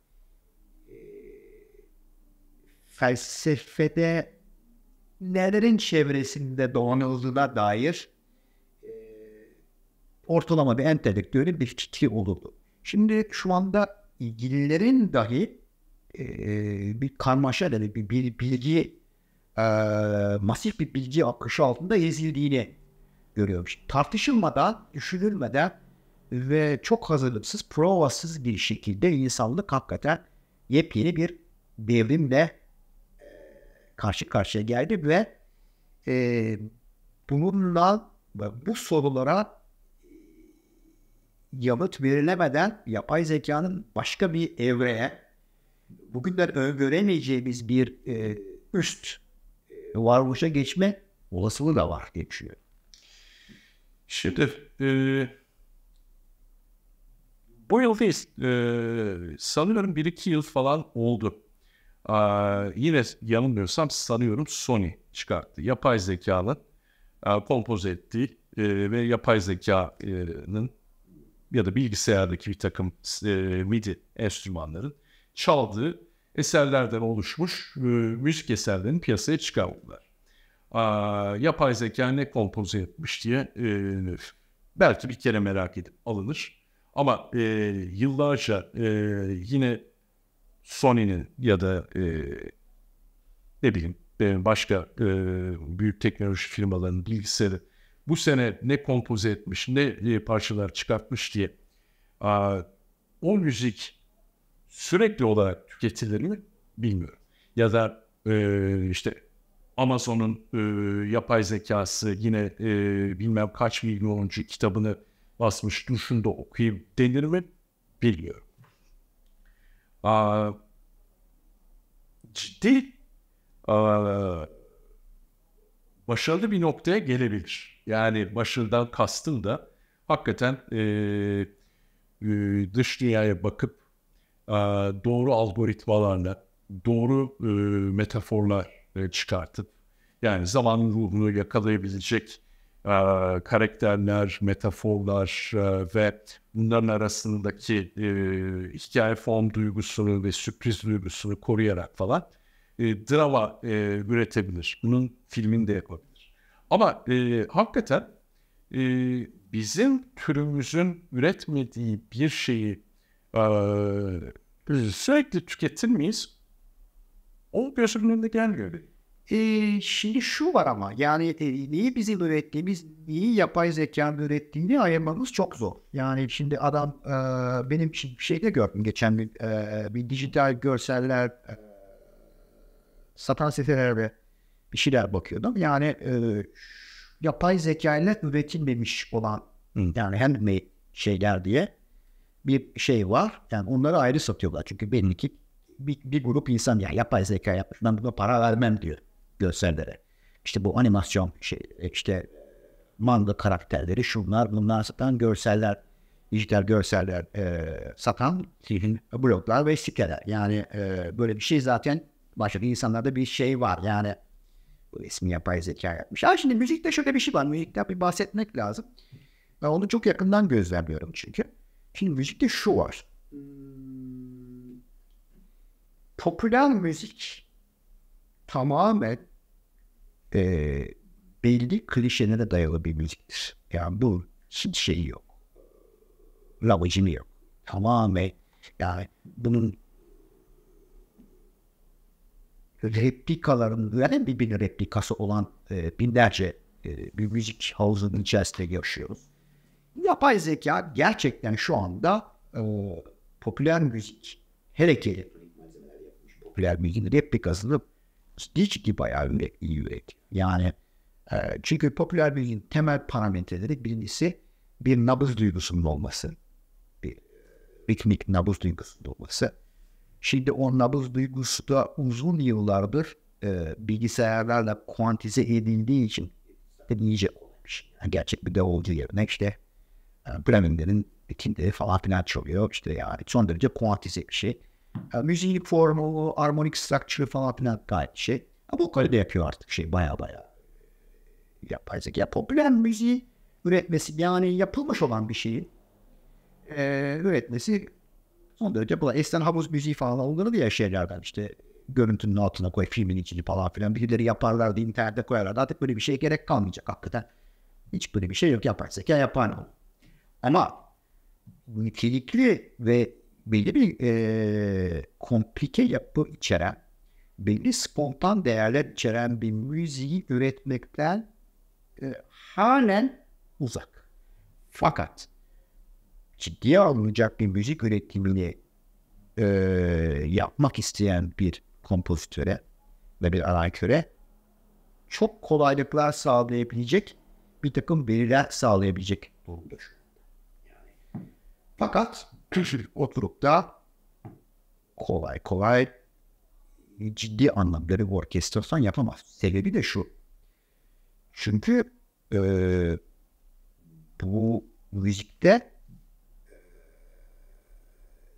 S2: e, felsefede nelerin çevresinde dolanıldığına dair e, ortalama bir entelektüel bir fikri olurdu. Şimdi şu anda ilgililerin dahi e, bir karmaşa dedi, bir, bir bilgi e, masif bir bilgi akışı altında ezildiğini görüyormuş. Tartışılmadan, düşünülmeden ve çok hazırlıksız, provasız bir şekilde insanlık hakikaten yepyeni bir devrimle karşı karşıya geldi ve e, bununla bu sorulara yanıt verilemeden yapay zekanın başka bir evreye, bugünden öngöremeyeceğimiz bir e, üst e, varoluşa geçme olasılığı da var geçiyor. Şimdi e, bu yıl değil,
S1: e, sanıyorum bir iki yıl falan oldu. E, yine yanılmıyorsam sanıyorum Sony çıkarttı. Yapay zekanın e, kompoze ettiği e, ve yapay zekanın ya da bilgisayardaki bir takım e, MIDI enstrümanların çaldığı eserlerden oluşmuş e, müzik eserlerini piyasaya çıkardılar. Aa, yapay zeka ne kompoze etmiş diye e, belki bir kere merak edip alınır. Ama e, yıllarca e, yine Sony'nin ya da e, ne bileyim e, başka e, büyük teknoloji firmalarının bilgisayarı bu sene ne kompoze etmiş, ne e, parçalar çıkartmış diye o müzik sürekli olarak tüketilir mi bilmiyorum. Ya da e, işte Amazon'un e, yapay zekası yine e, bilmem kaç milyonuncu kitabını basmış dur şunu okuyayım denir mi bilmiyorum. Aa, ciddi başarılı bir noktaya gelebilir. Yani başarıdan kastım da hakikaten e, e, dış dünyaya bakıp e, doğru algoritmalarla, doğru e, metaforlar e, çıkartıp yani zamanın ruhunu yakalayabilecek e, karakterler, metaforlar e, ve bunların arasındaki e, hikaye form duygusunu ve sürpriz duygusunu koruyarak falan e, drama e, üretebilir. Bunun filmini de yapabilir. Ama e, hakikaten e, bizim türümüzün üretmediği bir şeyi
S2: e, sürekli tüketir miyiz? O gözümün önünde gelmiyor benim. şimdi şu var ama yani e, neyi bizim ürettiğimiz, neyi yapay zekanın ürettiğini ayırmamız çok zor. Yani şimdi adam e, benim için bir şeyde gördüm geçen bir, e, bir dijital görseller e, satan sitelere bir şeyler bakıyordum. Yani e, yapay zeka ile üretilmemiş olan Hı. yani handmade şeyler diye bir şey var. Yani onları ayrı satıyorlar. Çünkü belli ki bir, bir grup insan yani yapay zeka yapmış ben buna para vermem diyor görsellere. İşte bu animasyon şey e, işte manga karakterleri şunlar bunlar satan görseller dijital görseller e, satan bloglar ve siteler. Yani e, böyle bir şey zaten başladı. insanlarda bir şey var yani bu resmi yapay zeka yapmış. Ha şimdi müzikte şöyle bir şey var. Müzikte bir bahsetmek lazım. Ben onu çok yakından gözlemliyorum çünkü. Şimdi müzikte şu var. Popüler müzik tamamen e, belli klişelere dayalı bir müziktir. Yani bu hiç şey yok. Lavacını yok. Tamamen yani bunun replikaların yani birbirinin replikası olan e, binlerce e, bir müzik havuzunun içerisinde yaşıyoruz. Yapay zeka gerçekten şu anda e, popüler müzik hele ki popüler müziğin replikasını hiç ki bayağı iyi üretiyor. Yani e, çünkü popüler müziğin temel parametreleri birincisi bir nabız duygusunun olması. Bir ritmik nabız duygusunun olması Şimdi o nabız duygusu da uzun yıllardır e, bilgisayarlarla kuantize edildiği için iyice olmuş. Yani gerçek bir davulcu yerine işte yani e, Bremen'lerin falan filan çalıyor. İşte yani son derece kuantize bir şey. Yani e, müziği formu, harmonik structure falan filan gayet şey. Ama bu kadar yapıyor artık şey baya baya. Yapay zeka ya, popüler müziği üretmesi yani yapılmış olan bir şeyin e, üretmesi Son derece kolay. Eskiden havuz müziği falan alınırdı ya şeylerden işte görüntünün altına koy filmin içini falan filan birileri yaparlardı internete koyarlardı artık böyle bir şeye gerek kalmayacak hakikaten. Hiç böyle bir şey yok yaparsak ya yapar Ama nitelikli ve belli bir e, komplike yapı içeren belli spontan değerler içeren bir müziği üretmekten e, halen uzak. Fakat ciddiye alınacak bir müzik üretimini e, yapmak isteyen bir kompozitöre ve bir anarköre çok kolaylıklar sağlayabilecek bir takım veriler sağlayabilecek durumdur. Fakat oturup da kolay kolay ciddi anlamları bir orkestrasyon yapamaz. Sebebi de şu. Çünkü e, bu müzikte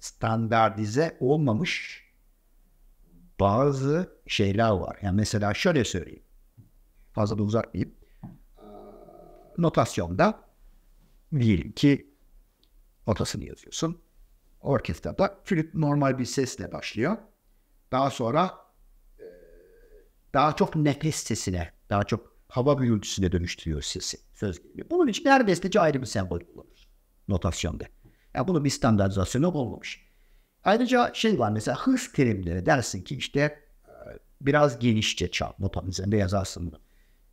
S2: standartize olmamış bazı şeyler var. Yani mesela şöyle söyleyeyim. Fazla da uzatmayayım. Notasyonda diyelim ki notasını yazıyorsun. Orkestrada flüt normal bir sesle başlıyor. Daha sonra e, daha çok nefes sesine, daha çok hava gürültüsüne dönüştürüyor sesi. Söz gibi. Bunun için her besteci ayrı bir sembol kullanır. Notasyonda. Ya bunun bir standartizasyonu olmamış. Ayrıca şey var mesela hız terimleri dersin ki işte e, biraz genişçe çal. Notanın üzerinde yazarsın bunu.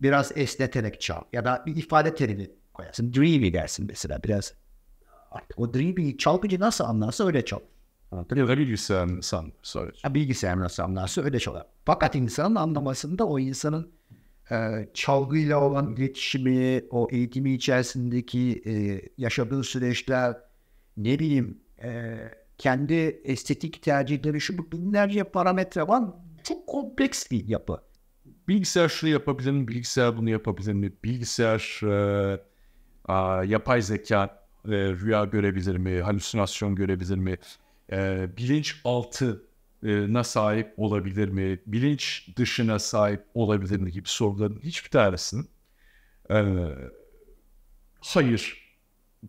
S2: Biraz esneterek çal. Ya da bir ifade terimi koyarsın. Dreamy dersin mesela biraz. Artık o dreamy çalgıcı nasıl anlarsa öyle çal. Anlatabiliyor muyum? Bilgisayar insan sadece. Bilgisayar nasıl anlarsa öyle çalar. Fakat insanın anlamasında o insanın e, çalgıyla olan iletişimi, o eğitimi içerisindeki e, yaşadığı süreçler, ne bileyim e, kendi estetik tercihleri şu binlerce parametre var. Çok kompleks bir yapı.
S1: Bilgisayar şunu yapabilir mi? Bilgisayar bunu yapabilir mi? Bilgisayar e, a, yapay zeka e, rüya görebilir mi? Halüsinasyon görebilir mi? E, bilinç altı na sahip olabilir mi? Bilinç dışına sahip olabilir mi gibi soruların hiçbir tanesinin e, hayır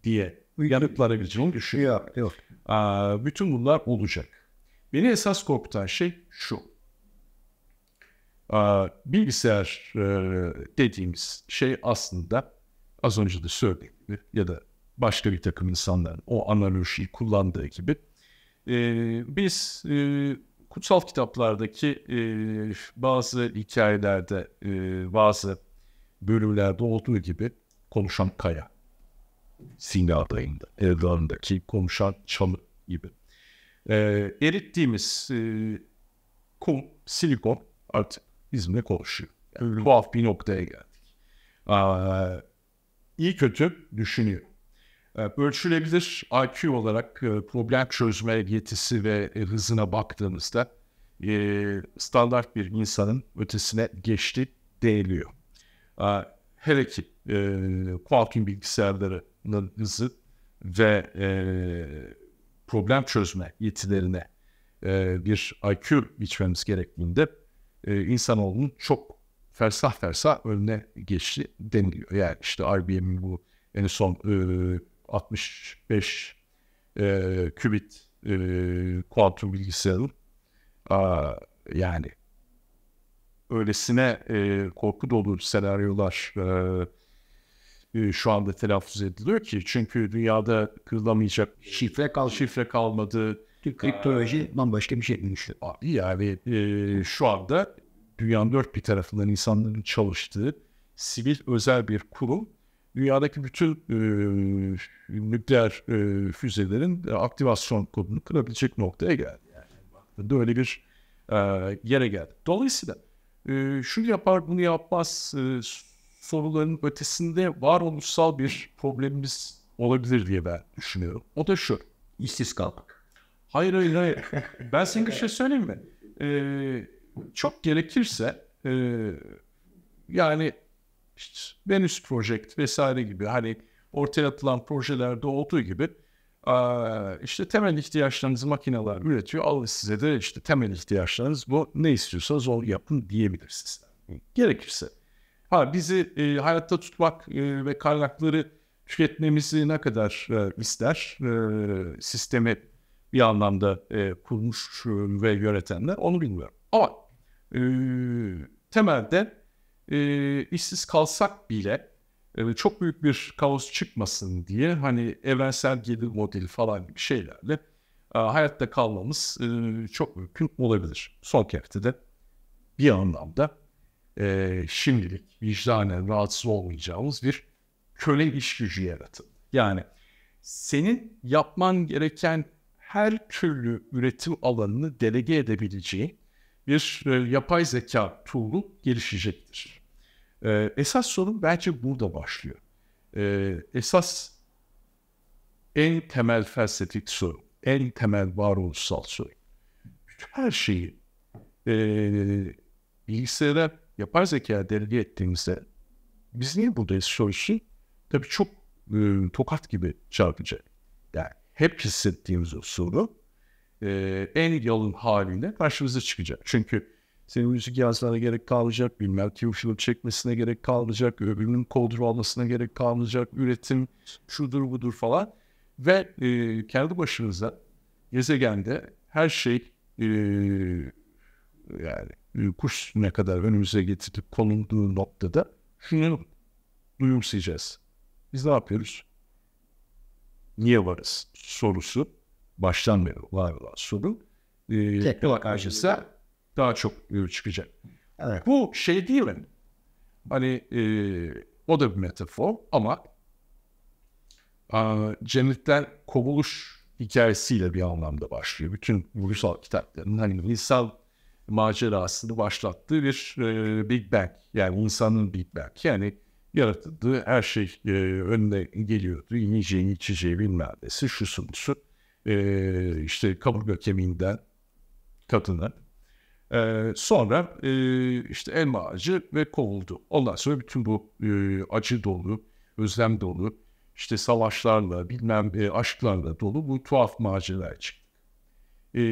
S1: diye yanıtlara vereceğini Yok, yok. bütün bunlar olacak. Beni esas korkutan şey şu. bilgisayar e, dediğimiz şey aslında az önce de söylediğim gibi ya da başka bir takım insanların o analojiyi kullandığı gibi e, biz e, kutsal kitaplardaki bazı hikayelerde bazı bölümlerde olduğu gibi konuşan kaya Sina'daydı. Evlerindeki konuşan çalı gibi. E, erittiğimiz e, kum, silikon artık bizimle konuşuyor. Yani evet. tuhaf bir noktaya geldik. Ee, iyi kötü düşünüyor. Ee, ölçülebilir IQ olarak e, problem çözme yetisi ve e, hızına baktığımızda e, standart bir insanın ötesine geçti değiliyor. Hele ki e, kuantum bilgisayarlarının hızı ve e, problem çözme yetilerine e, bir IQ biçmemiz gerektiğinde e, insanoğlunun çok fersah fersah önüne geçti deniliyor. Yani işte IBM'in bu en son e, 65 e, kübit e, kuantum bilgisayarın a, yani öylesine e, korku dolu senaryolar e, e, şu anda telaffuz ediliyor ki. Çünkü dünyada kırılamayacak şifre kal şifre kalmadı. Kriptoloji bambaşka bir şey dönüştü. Yani e, şu anda dünyanın dört bir tarafından insanların çalıştığı sivil özel bir kurum dünyadaki bütün e, nükleer e, füzelerin aktivasyon kodunu kırabilecek noktaya geldi. Yani baktığında bir e, yere geldi. Dolayısıyla e, ee, şunu yapar bunu yapmaz e, soruların ötesinde varoluşsal bir problemimiz olabilir diye ben düşünüyorum. O da şu. İşsiz kalmak. Hayır hayır hayır. ben sana bir şey söyleyeyim mi? Ee, çok gerekirse e, yani işte Venüs Project vesaire gibi hani ortaya atılan projelerde olduğu gibi ee, işte temel ihtiyaçlarınızı makineler üretiyor. Alın size de işte temel ihtiyaçlarınız bu. Ne istiyorsanız onu yapın diyebilirsiniz. Gerekirse. Ha bizi e, hayatta tutmak e, ve kaynakları tüketmemizi ne kadar e, ister e, sistemi bir anlamda e, kurmuş e, ve yönetenler onu bilmiyorum. Ama e, temelde e, işsiz kalsak bile e, çok büyük bir kaos çıkmasın diye hani evrensel gelir modeli falan gibi şeylerle e, hayatta kalmamız e, çok mümkün olabilir. Son kefte de bir anlamda şimdilik vicdanen rahatsız olmayacağımız bir köle iş gücü yaratın. Yani senin yapman gereken her türlü üretim alanını delege edebileceği bir yapay zeka tool'u gelişecektir. Ee, esas sorun bence burada başlıyor. Ee, esas en temel felsefik soru, en temel varoluşsal soru. Her şeyi e, bilgisayara yapay zeka delge ettiğimizde biz niye buradayız sorusu tabii çok e, tokat gibi çarpacak. Yani hep hissettiğimiz o soru e, en yalın haliyle karşımıza çıkacak. Çünkü senin müzik yazmana gerek kalmayacak, bilmem tuition çekmesine gerek kalmayacak, öbürünün kodru almasına gerek kalmayacak, üretim şudur budur falan. Ve e, kendi başınıza gezegende her şey e, yani e, kuş ne kadar önümüze getirip konulduğu noktada şunu duyumsayacağız. Biz ne yapıyoruz? Niye varız sorusu baştan beri var olan soru. Ee, Tekrar karşısa daha çok çıkacak. Evet. Bu şey değil mi? Hani e, o da bir metafor ama a, cennetten kovuluş hikayesiyle bir anlamda başlıyor. Bütün ruhsal kitapların hani insan macerasını başlattığı bir e, Big Bang. Yani insanın Big Bang. Yani yaratıldığı her şey e, önüne geliyordu. Yiyeceği, içeceği bilmem nesi, şu sunusu. E, işte kaburga kemiğinden kadına ee, sonra e, işte elma ağacı ve kovuldu. Ondan sonra bütün bu e, acı dolu, özlem dolu, işte savaşlarla, bilmem e, aşklarla dolu bu tuhaf maceralar çıktı. E,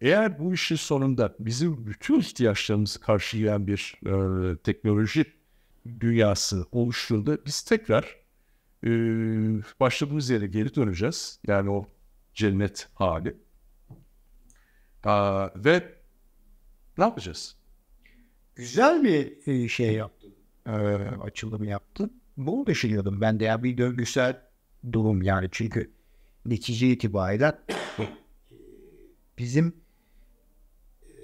S1: eğer bu işin sonunda bizim bütün ihtiyaçlarımızı karşılayan bir e, teknoloji dünyası oluşturuldu, biz tekrar e, başladığımız yere geri döneceğiz. Yani o cennet hali.
S2: Aa, ve ne yapacağız? Güzel bir e, şey yaptın. Ee, açılım yaptın. Bunu düşünüyordum ben de ya bir döngüsel durum yani çünkü netice itibariyle bizim e,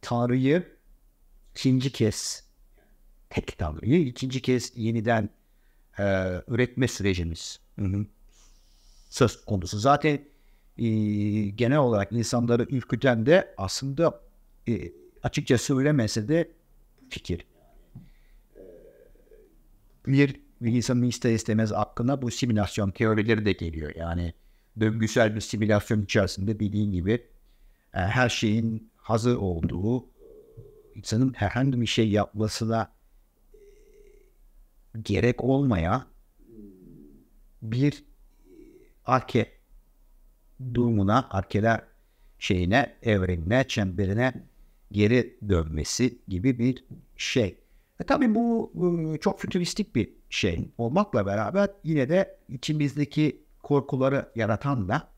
S2: Tanrı'yı ikinci kez tek Tanrı'yı ikinci kez yeniden e, üretme sürecimiz hı hı. söz konusu. Zaten e, genel olarak insanları ürküten de aslında e, açıkça söylemese de fikir. Bir, bir insanın ister istemez aklına bu simülasyon teorileri de geliyor. Yani döngüsel bir simülasyon içerisinde bildiğin gibi e, her şeyin hazır olduğu, insanın herhangi bir şey yapmasına e, gerek olmaya bir arke durumuna, arkeler şeyine, evrenine, çemberine geri dönmesi gibi bir şey. E tabii bu çok fütüristik bir şey olmakla beraber yine de içimizdeki korkuları yaratan da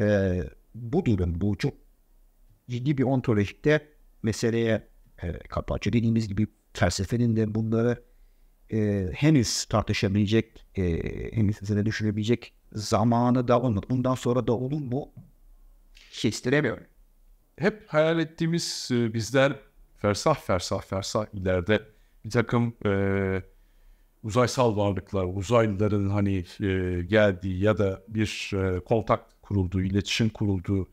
S2: e, bu durum, bu çok ciddi bir ontolojikte meseleye e, kapı açıyor. Dediğimiz gibi felsefenin de bunları e, henüz tartışabilecek, e, henüz üzerine düşünebilecek zamanı da olmadı. Bundan sonra da olur mu? Kestiremiyorum.
S1: Hep hayal ettiğimiz e, bizler fersah fersah fersah ileride bir takım e, uzaysal varlıklar, uzaylıların hani e, geldiği ya da bir e, kontak kurulduğu, iletişim kurulduğu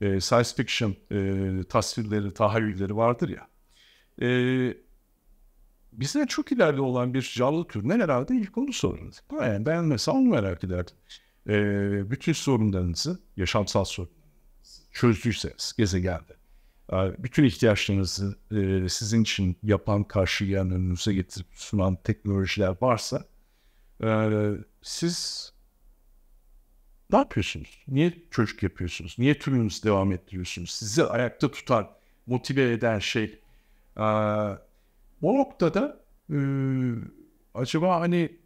S1: e, science fiction e, tasvirleri, tahayyülleri vardır ya. E, bize çok ileride olan bir canlı tür türünden herhalde ilk onu sorunuz. Yani ben mesela onu merak ederdim. Ee, bütün sorunlarınızı, yaşamsal sorunlarınızı çözdüyseniz gezegende, e, bütün ihtiyaçlarınızı e, sizin için yapan, karşılayan, önünüze getirip sunan teknolojiler varsa e, siz ne yapıyorsunuz? Niye çocuk yapıyorsunuz? Niye türünüzü devam ettiriyorsunuz? Sizi ayakta tutan, motive eden şey e, o noktada e, acaba hani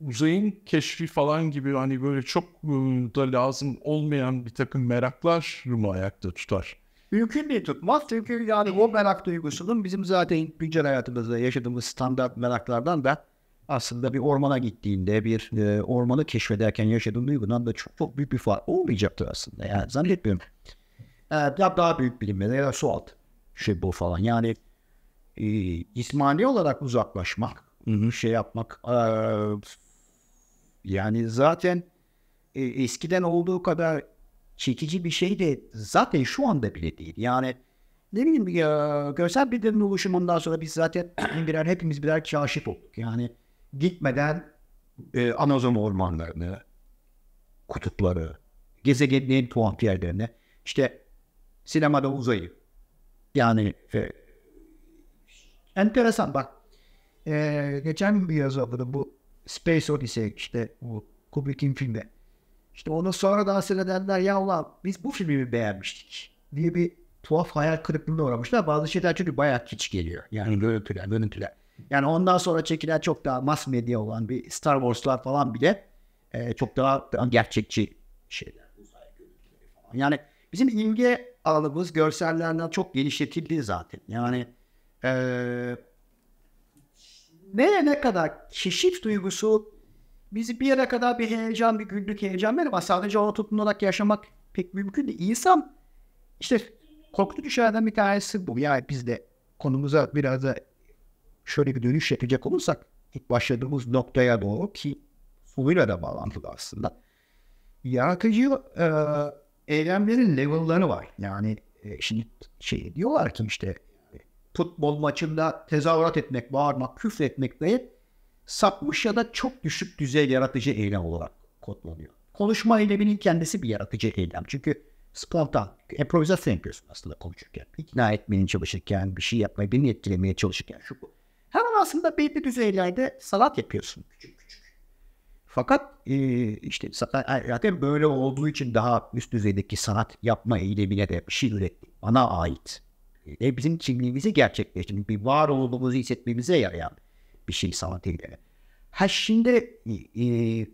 S1: uzayın keşfi falan gibi hani böyle çok e, da lazım
S2: olmayan bir takım meraklar mı ayakta tutar? Mümkün değil tutmaz çünkü yani o merak duygusunun bizim zaten güncel hayatımızda yaşadığımız standart meraklardan da aslında bir ormana gittiğinde bir e, ormanı keşfederken yaşadığım duygudan da çok, çok büyük bir fark olmayacaktır aslında yani zannetmiyorum. Ee, daha, daha büyük bilinmeler ya da su altı şey bu falan yani e, ee, İsmaili olarak uzaklaşmak, şey yapmak e, yani zaten e, eskiden olduğu kadar çekici bir şey de zaten şu anda bile değil. Yani ne bileyim ya, görsel bildirim oluşumundan sonra biz zaten birer hepimiz birer kaşif olduk. Yani gitmeden e, Amazon ormanlarını, kutupları, gezegenlerin tuhaf yerlerine, işte sinemada uzayı, yani e, Enteresan bak. Ee, geçen bir yazı okudum bu Space Odyssey işte bu Kubrick'in filmi. İşte onu sonradan seyredenler ya Allah biz bu filmi mi beğenmiştik diye bir tuhaf hayal kırıklığına uğramışlar. Bazı şeyler çünkü bayağı hiç geliyor. Yani görüntüler, görüntüler. Yani ondan sonra çekilen çok daha mass medya olan bir Star Wars'lar falan bile e, çok daha, daha gerçekçi şeyler. Yani bizim ilgi alanımız görsellerden çok genişletildi zaten. Yani ee, nereye ne kadar keşif duygusu bizi bir yere kadar bir heyecan, bir günlük heyecan verir ama sadece o toplum olarak yaşamak pek mümkün değil. İnsan işte korkutucu şeylerden bir tanesi bu. Yani biz de konumuza biraz da şöyle bir dönüş yapacak olursak ilk başladığımız noktaya doğru ki suyla da bağlantılı aslında. Yaratıcı e, eylemlerin level'ları var. Yani e, şimdi şey diyorlar ki işte futbol maçında tezahürat etmek, bağırmak, küfür etmek değil, sapmış ya da çok düşük düzey yaratıcı eylem olarak kodlanıyor. Konuşma eyleminin kendisi bir yaratıcı eylem. Çünkü spontan, improvizasyon yapıyorsun aslında konuşurken. İkna etmenin çalışırken, bir şey yapmayı, birini etkilemeye çalışırken şu bu. Her aslında belli düzeylerde sanat yapıyorsun küçük küçük. Fakat e, işte zaten böyle olduğu için daha üst düzeydeki sanat yapma eylemine de bir şey üretti, Bana ait ile bizim kimliğimizi gerçekleştiren, bir var olduğumuzu hissetmemize yarayan bir şey sanat ile. Ha şimdi e, e,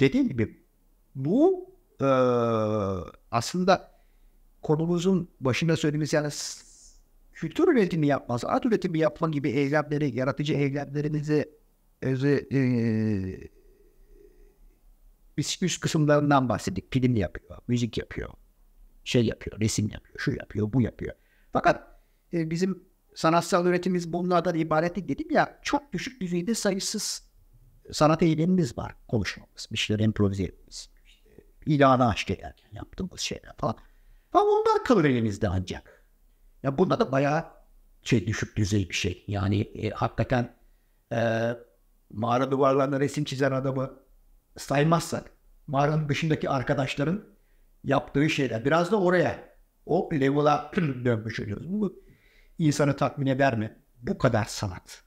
S2: dediğim gibi bu e, aslında konumuzun başında söylediğimiz yani kültür üretimi yapmaz. sanat üretimi yapma gibi eylemleri, yaratıcı eylemlerinizi özü, e, biz üst kısımlarından bahsettik. Film yapıyor, müzik yapıyor, şey yapıyor, resim yapıyor, şu yapıyor, bu yapıyor. Fakat e, bizim sanatsal üretimimiz bunlardan ibaret değil dedim ya çok düşük düzeyde sayısız e, sanat eğilimimiz var. Konuşmamız, bir şeyler improvize etmemiz. İşte, ilana aşk ederken yaptığımız şeyler falan. Ama bunlar kalır elimizde ancak. Ya bunda da bayağı şey düşük düzey bir şey. Yani e, hakikaten e, mağara duvarlarına resim çizen adamı saymazsak mağaranın dışındaki arkadaşların yaptığı şeyler. Biraz da oraya o level'a dönmüş oluyoruz. Bu insanı tatmin eder mi? Bu kadar sanat.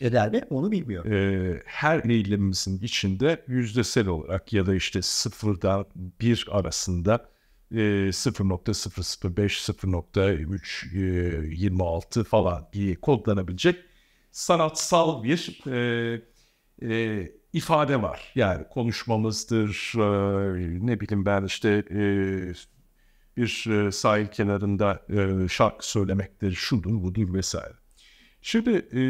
S2: Eder mi? Onu bilmiyorum.
S1: Ee, her eylemimizin içinde yüzdesel olarak ya da işte sıfırdan bir arasında e, 0.005, 0.3, e, 26 falan diye kodlanabilecek sanatsal bir e, e, ifade var. Yani konuşmamızdır, e, ne bileyim ben işte e, bir e, sahil kenarında e, şarkı söylemektir, şudur budur vesaire. Şimdi e,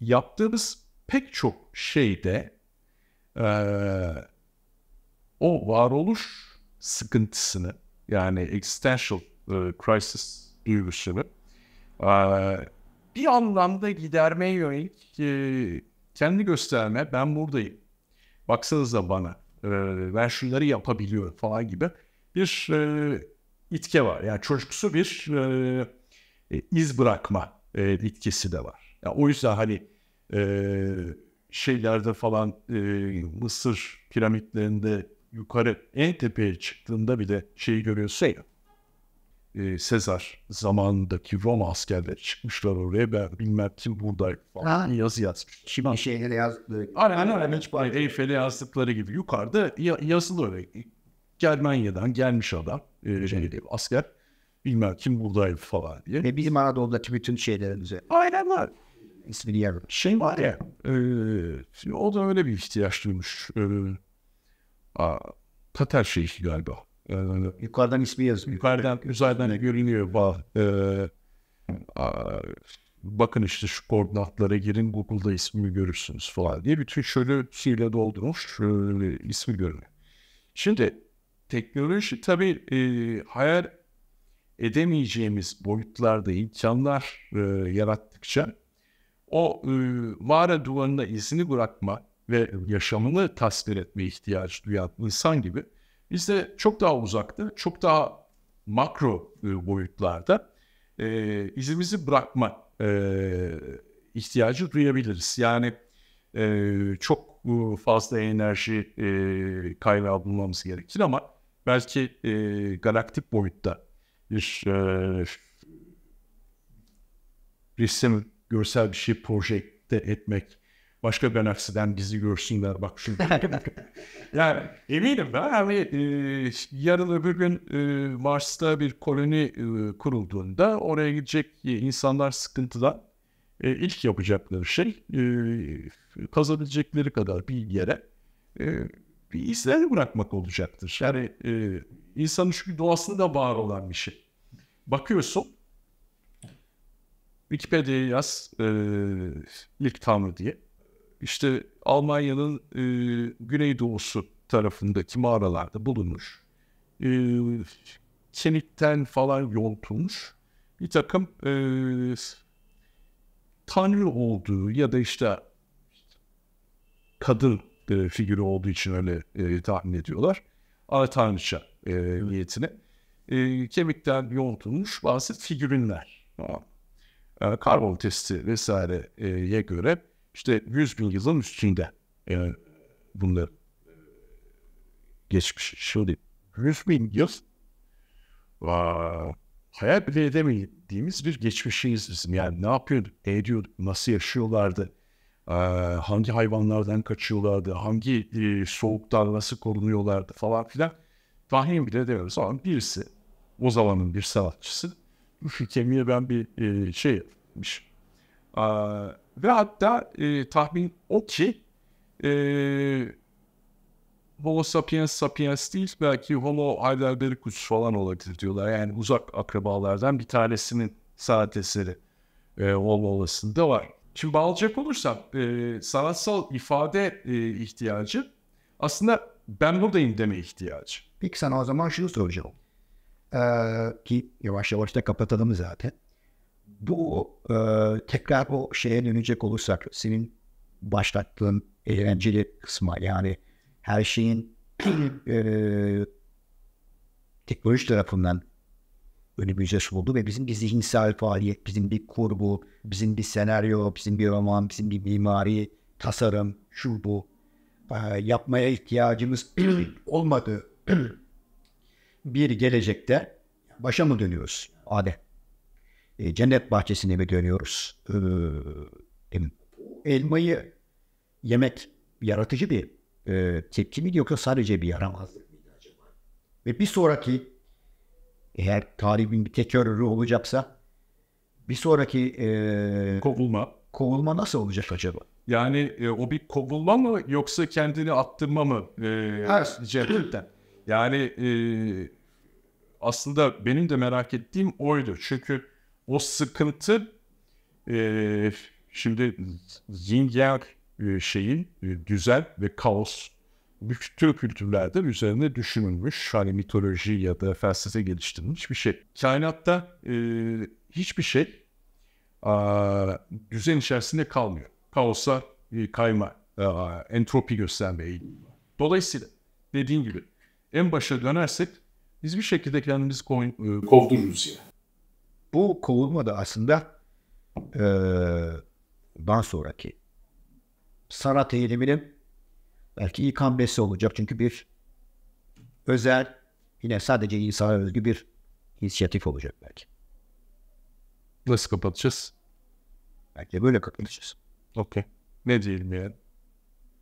S1: yaptığımız pek çok şeyde o varoluş sıkıntısını yani existential crisis duygusunu bir anlamda gidermeye yönelik kendi gösterme ben buradayım. Baksanıza bana ben şunları yapabiliyorum falan gibi bir e, itke var. Yani çocuksu bir e, e iz bırakma e, itkisi de var. Yani o yüzden hani e, şeylerde falan e, Mısır piramitlerinde yukarı en tepeye çıktığında bile şeyi görüyorsun ya. E, Sezar zamanındaki Roma askerleri çıkmışlar oraya ben bilmem kim buradayım falan ha. yazı yazmış. Şimdi şeyleri yazdıkları gibi. Aynen aynen. Eyfel'e yazdıkları gibi yukarıda yazılı öyle Germanya'dan gelmiş adam, e, asker. Bilmem kim buradaydı falan diye. Ve
S2: bizim Anadolu'daki bütün şeylerimize. Aynen var.
S1: İsmini yarım. Şey var ya, e, o da öyle bir ihtiyaç duymuş. E, a, Tatar Şeyhi galiba. E, yukarıdan ismi yazıyor. Yukarıdan, uzaydan görünüyor. Bah, e, a, bakın işte şu koordinatlara girin Google'da ismimi görürsünüz falan diye bütün şöyle şeyle doldurmuş şöyle ismi görünüyor. Şimdi teknoloji tabii e, hayal edemeyeceğimiz boyutlarda imkanlar e, yarattıkça o e, mağara duvarına izini bırakma ve yaşamını tasvir etme ihtiyacı duyan insan gibi biz de çok daha uzakta, çok daha makro e, boyutlarda e, izimizi bırakma e, ihtiyacı duyabiliriz. Yani e, çok e, fazla enerji e, kaynağı bulmamız gerekir ama belki e, galaktik boyutta bir e, resim, görsel bir şey projekte etmek, başka galaksiden bizi görsünler bak şimdi. yani eminim ben hani e, yarın öbür gün e, Mars'ta bir koloni e, kurulduğunda oraya gidecek insanlar sıkıntıdan e, ilk yapacakları şey e, kazabilecekleri kadar bir yere e, bir izler bırakmak olacaktır. Yani e, insanın çünkü doğasında var olan bir şey. Bakıyorsun Wikipedia'ya yaz e, ilk tanrı diye. İşte Almanya'nın e, güneydoğusu tarafındaki mağaralarda bulunmuş. E, kenitten falan yontulmuş. Bir takım e, tanrı olduğu ya da işte kadın e, figürü olduğu için öyle e, tahmin ediyorlar. Ana tanrıça e, niyetine. E, kemikten yontulmuş bazı figürünler. Tamam. E, karbon testi vesaireye göre işte 100 bin yılın üstünde e, bunlar geçmiş. Şimdi 100 bin yıl Vay, hayal bile edemediğimiz bir geçmişiyiz bizim. Yani ne yapıyorduk, ne ediyorduk, nasıl yaşıyorlardı, ee, hangi hayvanlardan kaçıyorlardı, hangi e, soğuktan nasıl korunuyorlardı falan filan tahmin bile edemiyoruz. Ama birisi, o zamanın bir sanatçısı şu kemiğe ben bir e, şey yapmış. Ee, ve hatta e, tahmin o ki e, Homo sapiens sapiens değil belki Homo heidelbericus falan olabilir diyorlar. Yani uzak akrabalardan bir tanesinin sanat eseri e, olma olasılığı da var. Şimdi bağlayacak olursam e, sanatsal ifade e, ihtiyacı aslında ben buradayım deme
S2: ihtiyacı. Peki sana o zaman şunu soracağım. Ee, ki yavaş yavaş da kapatalım zaten. Bu e, tekrar o şeye dönecek olursak senin başlattığın eğlenceli kısma yani her şeyin e, teknoloji tarafından önümüze oldu ve bizim bir zihinsel faaliyet, bizim bir kurgu, bizim bir senaryo, bizim bir roman, bizim bir mimari, tasarım, şu bu ee, yapmaya ihtiyacımız olmadı. bir gelecekte başa mı dönüyoruz? Ade. E, cennet bahçesine mi dönüyoruz? Ee, elmayı yemek yaratıcı bir e, tepki miydi yoksa sadece bir yaramazlık mıydı acaba? Ve bir sonraki eğer tarihin bir tekrarı olacaksa bir sonraki e, kovulma kovulma nasıl olacak acaba?
S1: Yani e, o bir kovulma mı yoksa kendini attırma mı? E, Her cepten. Yani e, aslında benim de merak ettiğim oydu. Çünkü o sıkıntı e, şimdi yin yang e, şeyin düzen e, ve kaos bütün kültürlerde üzerine düşünülmüş hani mitoloji ya da felsefe geliştirilmiş bir şey. Kainatta e, hiçbir şey a, düzen içerisinde kalmıyor. Kaosa e, kayma, a, entropi gösterme eğilimi. Dolayısıyla dediğim gibi en başa dönersek biz bir şekilde kendimizi ko- e, kovdururuz yine.
S2: Bu kovulma da aslında e, daha sonraki sanat eğiliminin belki ilk hamlesi olacak. Çünkü bir özel yine sadece insana özgü bir inisiyatif olacak belki. Nasıl kapatacağız? Belki böyle kapatacağız. Okey. Ne diyelim yani?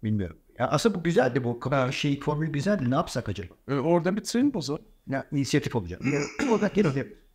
S2: Bilmiyorum. Ya aslında bu güzeldi bu ha. şey formül güzeldi. Ne yapsak acaba? Ee, orada bir o zaman. Ya, inisiyatif olacak. Orada geri